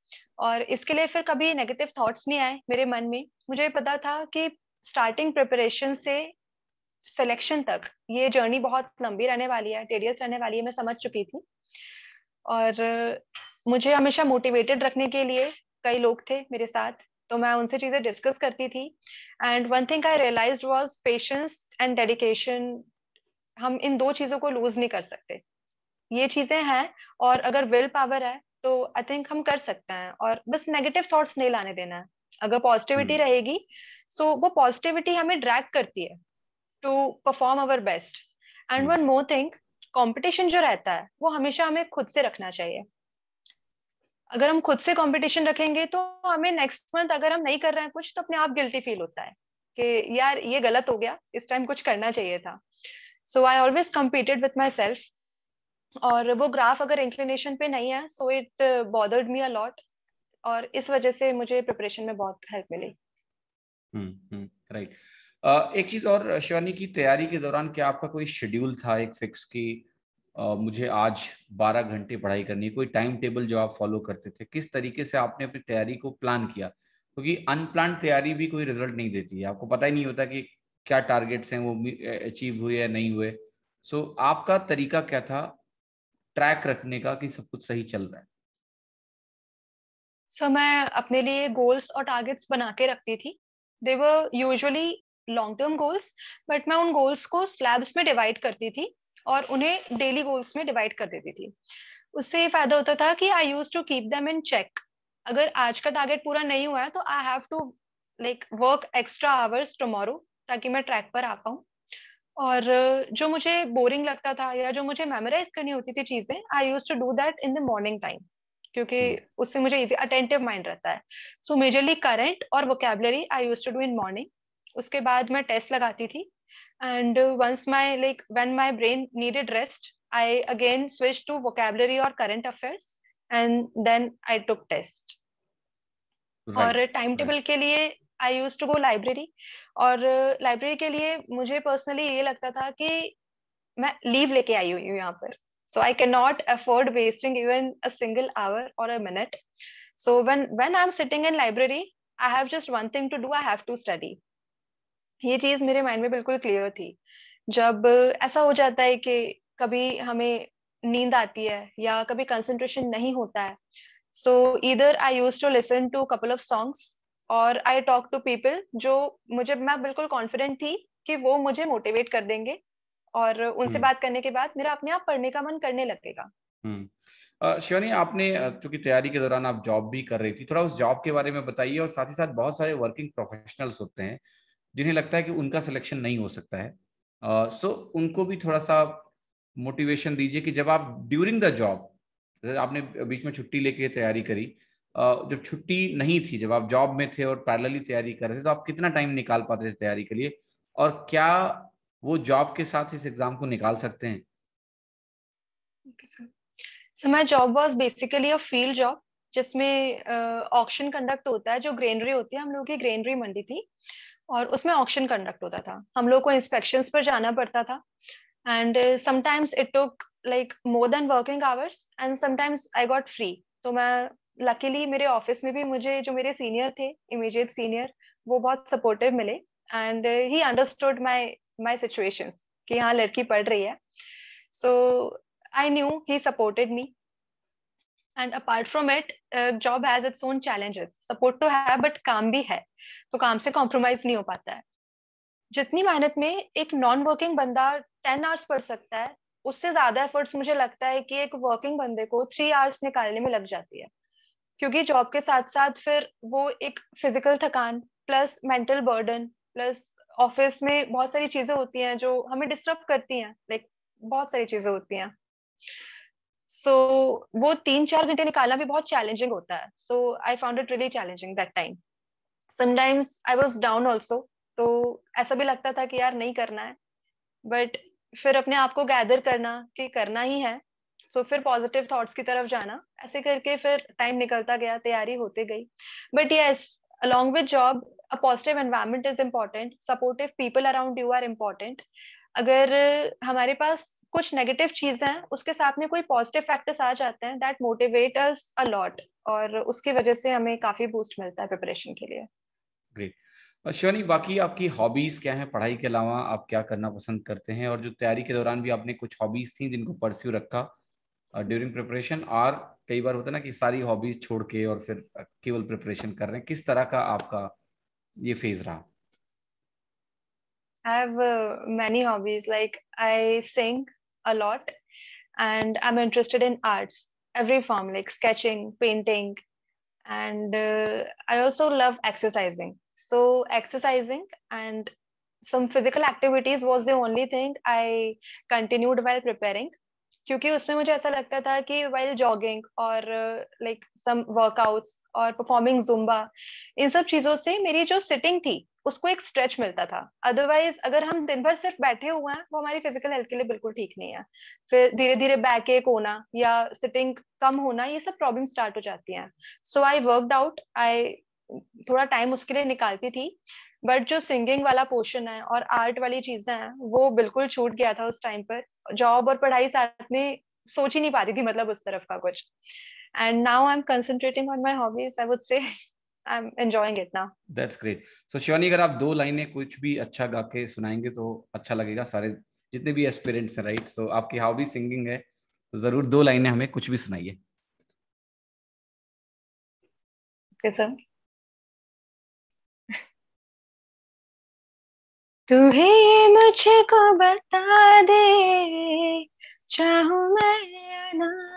और इसके लिए फिर कभी नेगेटिव थॉट्स नहीं आए मेरे मन में मुझे पता था कि स्टार्टिंग प्रिपरेशन से सिलेक्शन तक ये जर्नी बहुत लंबी रहने वाली है टेडियस रहने वाली है मैं समझ चुकी थी और मुझे हमेशा मोटिवेटेड रखने के लिए कई लोग थे मेरे साथ तो मैं उनसे चीजें डिस्कस करती थी and one thing I realize was patience and dedication हम इन दो चीजों को लूज नहीं कर सकते ये चीजें हैं और अगर विल पावर है तो आई थिंक हम कर सकते हैं और बस नेगेटिव थॉट्स नहीं लाने देना है अगर पॉजिटिविटी hmm. रहेगी सो so वो पॉजिटिविटी हमें ड्रैग करती है to perform our best and one more thing competition जो रहता है वो हमेशा हमें खुद से रखना चाहिए अगर हम खुद से कंपटीशन रखेंगे तो हमें नेक्स्ट मंथ अगर हम नहीं कर रहे हैं कुछ तो अपने आप गिल्टी फील होता है कि यार ये गलत हो गया इस टाइम कुछ करना चाहिए था so I always competed with myself और वो ग्राफ अगर इंक्लिनेशन पे नहीं है so it bothered me a lot और इस वजह से मुझे प्रिपरेशन में बहुत हेल्प मिली right hmm, hmm, right. uh, एक चीज और शिवानी की तैयारी के दौरान क्या आपका कोई शेड्यूल था एक फिक्स की मुझे आज 12 घंटे पढ़ाई करनी है कोई टाइम टेबल जो आप फॉलो करते थे किस तरीके से आपने अपनी तैयारी को प्लान किया क्योंकि तो अनप्लान तैयारी भी कोई रिजल्ट नहीं देती है आपको पता ही नहीं होता कि क्या टारगेट्स हैं वो अचीव हुए या नहीं हुए सो so, आपका तरीका क्या था ट्रैक रखने का कि सब कुछ सही चल रहा है सो so, मैं अपने लिए गोल्स और टारगेट्स बना के रखती थी they were usually long term goals but मैं उन गोल्स को स्लैब्स में डिवाइड करती थी और उन्हें डेली गोल्स में डिवाइड कर देती थी उससे ये फायदा होता था कि I use to keep them in check अगर आज का टारगेट पूरा नहीं हुआ है तो I have to like work extra hours tomorrow ताकि मैं ट्रैक पर आ पाऊँ और जो मुझे बोरिंग लगता था या जो मुझे मेमोराइज करनी होती थी चीजें I use to do that in the morning time क्योंकि hmm. उससे मुझे इजी अटेंटिव माइंड रहता है सो मेजरली करंट और vocabulary I use to do in morning उसके बाद मैं टेस्ट लगाती थी and uh, once my like when my brain needed rest i again switched to vocabulary or current affairs and then i took test right. a timetable right. के लिए I use to go library. और uh, library के लिए मुझे personally ये लगता था कि मैं leave लेके आई हूँ यहाँ पर so i cannot afford wasting even a single hour or a minute so when when i'm sitting in library i have just one thing to do i have to study ये चीज मेरे mind में बिल्कुल clear थी जब ऐसा हो जाता है कि कभी हमें नींद आती है या कभी कंसंट्रेशन नहीं होता है सो इधर I use to listen to couple of songs और आई टॉक टू पीपल जो मुझे मैं बिल्कुल कॉन्फिडेंट थी कि वो मुझे मोटिवेट कर देंगे और उनसे हम्म। बात करने के बाद मेरा अपने आप पढ़ने का मन करने लगेगा हम्म। शिवानी आपने चूंकि तैयारी के दौरान आप जॉब भी कर रही थी थोड़ा उस जॉब के बारे में बताइए और साथ ही साथ बहुत सारे वर्किंग प्रोफेशनल्स होते हैं जिन्हें लगता है कि उनका सिलेक्शन नहीं हो सकता है सो uh, so, उनको भी थोड़ा सा मोटिवेशन दीजिए कि जब आप ड्यूरिंग द जॉब आपने बीच में छुट्टी लेके तैयारी करी uh, जब छुट्टी नहीं थी जब आप जॉब में थे और पैरलली तैयारी कर रहे थे तो आप कितना टाइम निकाल पाते थे तैयारी के लिए और क्या वो जॉब के साथ इस एग्जाम को निकाल सकते हैं job basically a field job जिसमें ऑक्शन कंडक्ट होता है जो ग्रेनरी होती है हम लोगों की ग्रेनरी मंडी थी और उसमें ऑक्शन कंडक्ट होता था हम लोग को इंस्पेक्शन पर जाना पड़ता था and sometimes it took like more than working hours and sometimes I got free तो मैं लकीली मेरे ऑफिस में भी मुझे जो मेरे सीनियर थे इमीजिएट सीनियर वो बहुत सपोर्टिव मिले and he understood my my situations कि हाँ लड़की पढ़ रही है so I knew he supported me and apart from it job has its own challenges support तो है बट काम भी है तो काम से कॉम्प्रोमाइज नहीं हो पाता है जितनी मेहनत में एक नॉन वर्किंग बंदा टेन आवर्स पढ़ सकता है उससे ज्यादा एफर्ट्स मुझे लगता है कि एक वर्किंग बंदे को थ्री आवर्स निकालने में लग जाती है क्योंकि जॉब के साथ साथ फिर वो एक फिजिकल थकान plus mental burden plus office में बहुत सारी चीजें होती हैं जो हमें डिस्टर्ब करती हैं लाइक like, बहुत सारी चीजें होती हैं सो so, वो तीन चार घंटे निकालना भी बहुत चैलेंजिंग होता है so I found it really challenging that time sometimes I was down also तो ऐसा भी लगता था कि यार नहीं करना है बट फिर अपने आप को गैदर करना कि करना ही है सो so, फिर पॉजिटिव थॉट्स की तरफ जाना ऐसे करके फिर टाइम निकलता गया तैयारी होते गई but yes along with job a positive environment is important supportive people around you are important अगर हमारे पास कुछ नेगेटिव चीजें हैं उसके साथ में कोई पॉजिटिव फैक्टर्स आ जाते हैं that motivate us a lot और उसकी वजह से हमें काफी बूस्ट मिलता है प्रिपरेशन के लिए ग्रेट शिवानी बाकी आपकी हॉबीज क्या हैं पढ़ाई के अलावा आप क्या करना पसंद करते हैं और जो तैयारी के दौरान भी आपने कुछ हॉबीज थी जिनको परस्यू रखा ड्यूरिंग प्रिपरेशन और कई बार होता है ना कि सारी हॉबीज छोड़ के और फिर केवल प्रिपरेशन कर रहे हैं किस तरह का आपका ये फेज रहा I have uh, many hobbies. Like I sing, a lot and i'm interested in arts every form like sketching painting and uh, i also love exercising so exercising and some physical activities was the only thing i continued while preparing क्योंकि उसमें मुझे ऐसा लगता था कि while jogging और like some workouts और performing Zumba इन सब चीज़ों से मेरी जो सिटिंग थी उसको एक स्ट्रेच मिलता था अदरवाइज अगर हम दिन भर सिर्फ बैठे हुए हैं वो हमारी फिजिकल हेल्थ के लिए बिल्कुल ठीक नहीं है फिर धीरे धीरे बैक एक होना या सिटिंग कम होना ये सब प्रॉब्लम स्टार्ट हो जाती हैं so I worked out I थोड़ा टाइम उसके लिए निकालती थी बट जो सिंगिंग वाला पोर्शन है और आर्ट वाली चीजें हैं वो बिल्कुल छूट गया था उस टाइम पर जॉब और पढ़ाई साथ में सोच ही नहीं पा रही थी मतलब उस तरफ का कुछ and now I am concentrating on my hobbies I would say I am enjoying it now that's great so अगर आप दो लाइनें कुछ भी अच्छा गा के सुनाएंगे तो अच्छा लगेगा सारे जितने भी एस्पिरेंट्स हैं राइट सो आपकी हॉबी सिंगिंग है तो जरूर दो लाइनें हमें कुछ भी सुनाइए ओके सर तू ही मुझको बता दे चाहूं मैं या ना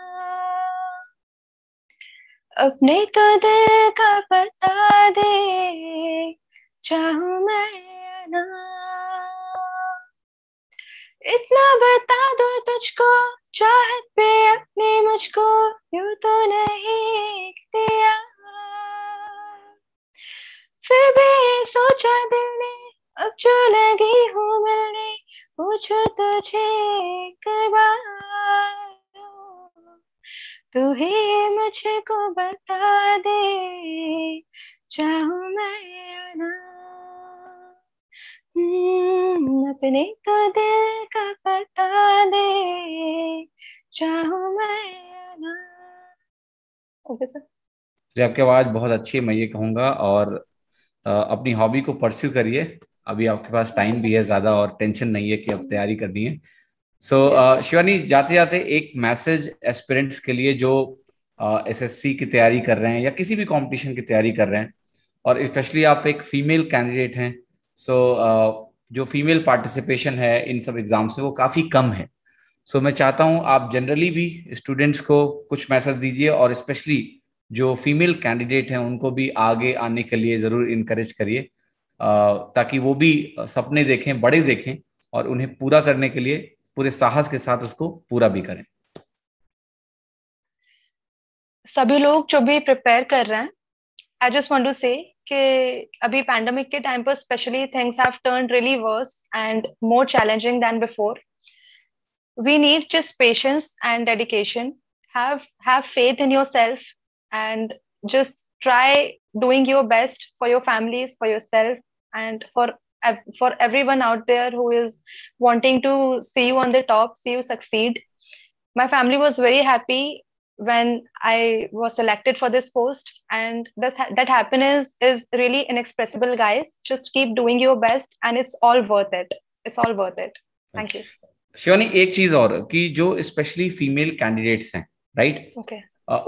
अपने तो दिल का पता दे चाहू मैं इतना बता दो तुझको चाहत पे अपने मुझको यू तो नहीं दिया फिर भी सोचा दिल ने अब जो लगी हूँ मिलने पूछो तुझे कबार तू ही मुझको बता दे चाहू मैं हम्म, अपने तो दिल का पता दे चाहू मैं सर जी आपकी आवाज़ बहुत अच्छी है मैं ये कहूंगा और अपनी हॉबी को परस्यू करिए अभी आपके पास टाइम भी है ज़्यादा और टेंशन नहीं है कि अब तैयारी करनी है सो so, शिवानी uh, जाते जाते एक मैसेज एस्पिरेंट्स के लिए जो एसएससी uh, की तैयारी कर रहे हैं या किसी भी कंपटीशन की तैयारी कर रहे हैं और स्पेशली आप एक फीमेल कैंडिडेट हैं सो so, uh, जो फीमेल पार्टिसिपेशन है इन सब एग्जाम्स में वो काफ़ी कम है सो so, मैं चाहता हूँ आप जनरली भी स्टूडेंट्स को कुछ मैसेज दीजिए और स्पेशली जो फीमेल कैंडिडेट हैं उनको भी आगे आने के लिए ज़रूर इनकरेज करिए ताकि वो भी सपने देखें बड़े देखें और उन्हें पूरा करने के लिए पूरे साहस के साथ उसको पूरा भी करें सभी लोग जो भी प्रिपेयर कर रहे हैं आई जस्ट वॉन्ट टू से कि अभी पैंडमिक के टाइम पर specially things have turn really worse and more challenging than before we need just patience and dedication have have faith in your and just try doing your best for your families for your and for for everyone out there who is wanting to see you on the top, see you succeed. My family was very happy when I was selected for this post, and this, that happiness is really inexpressible, guys. Just keep doing your best, and it's all worth it. It's all worth it. Thank you. Shivani एक चीज और कि जो specially female candidates हैं right okay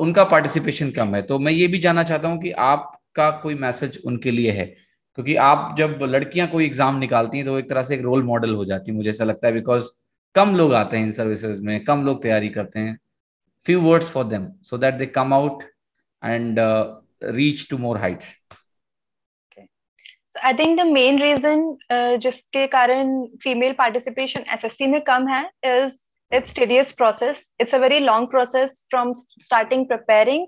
उनका participation कम है तो मैं ये भी जानना चाहता हूँ कि आपका कोई मैसेज उनके लिए है क्योंकि आप जब लड़कियां कोई एग्जाम निकालती हैं तो एक तरह से एक रोल मॉडल हो जाती है मुझे ऐसा लगता है बिकॉज कम लोग आते हैं इन सर्विसेज में कम लोग तैयारी करते हैं few words for them so that they come out and reach to more heights I think the main reason जिसके कारण फीमेल पार्टिसिपेशन एसएससी में कम है is it's tedious process it's a very long process from starting preparing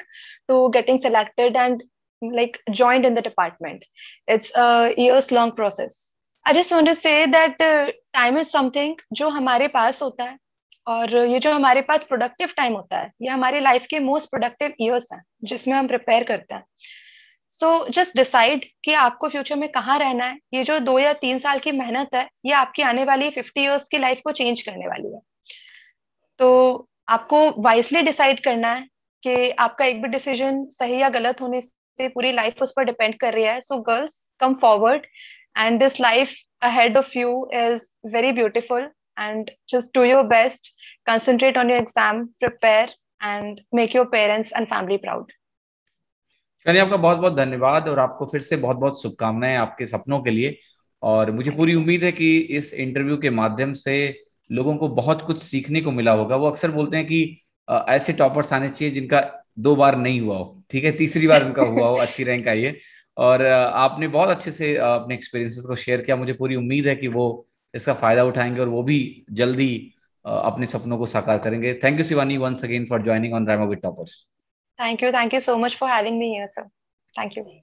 to getting selected and like joined in the department it's a years long process just want to say that uh, time is something jo hamare paas hota hai और ये जो हमारे पास productive time होता है ये हमारे life के most productive years हैं जिसमें हम प्रिपेयर करते हैं सो जस्ट डिसाइड कि आपको फ्यूचर में कहाँ रहना है ये जो दो या तीन साल की मेहनत है ये आपकी आने वाली फिफ्टी ईयर्स की लाइफ को चेंज करने वाली है तो आपको वाइसली डिसाइड करना है कि आपका एक भी डिसीजन सही या गलत होने से पूरी लाइफ उस पर डिपेंड कर रही है so girls come forward and this life ahead of you is very beautiful and just do your best concentrate on your exam prepare and make your parents and family proud चलिए आपका बहुत बहुत धन्यवाद और आपको फिर से बहुत बहुत शुभकामनाएं आपके सपनों के लिए और मुझे पूरी उम्मीद है कि इस इंटरव्यू के माध्यम से लोगों को बहुत कुछ सीखने को मिला होगा वो अक्सर बोलते हैं कि ऐसे टॉपर्स आने चाहिए जिनका दो बार नहीं हुआ हो ठीक है तीसरी बार उनका हुआ हो अच्छी रैंक आई है और आपने बहुत अच्छे से अपने एक्सपीरियंसेस को शेयर किया मुझे पूरी उम्मीद है कि वो इसका फायदा उठाएंगे और वो भी जल्दी अपने सपनों को साकार करेंगे thank you Shivani once again for joining on Rama with toppers thank you thank you so much for having me here sir thank you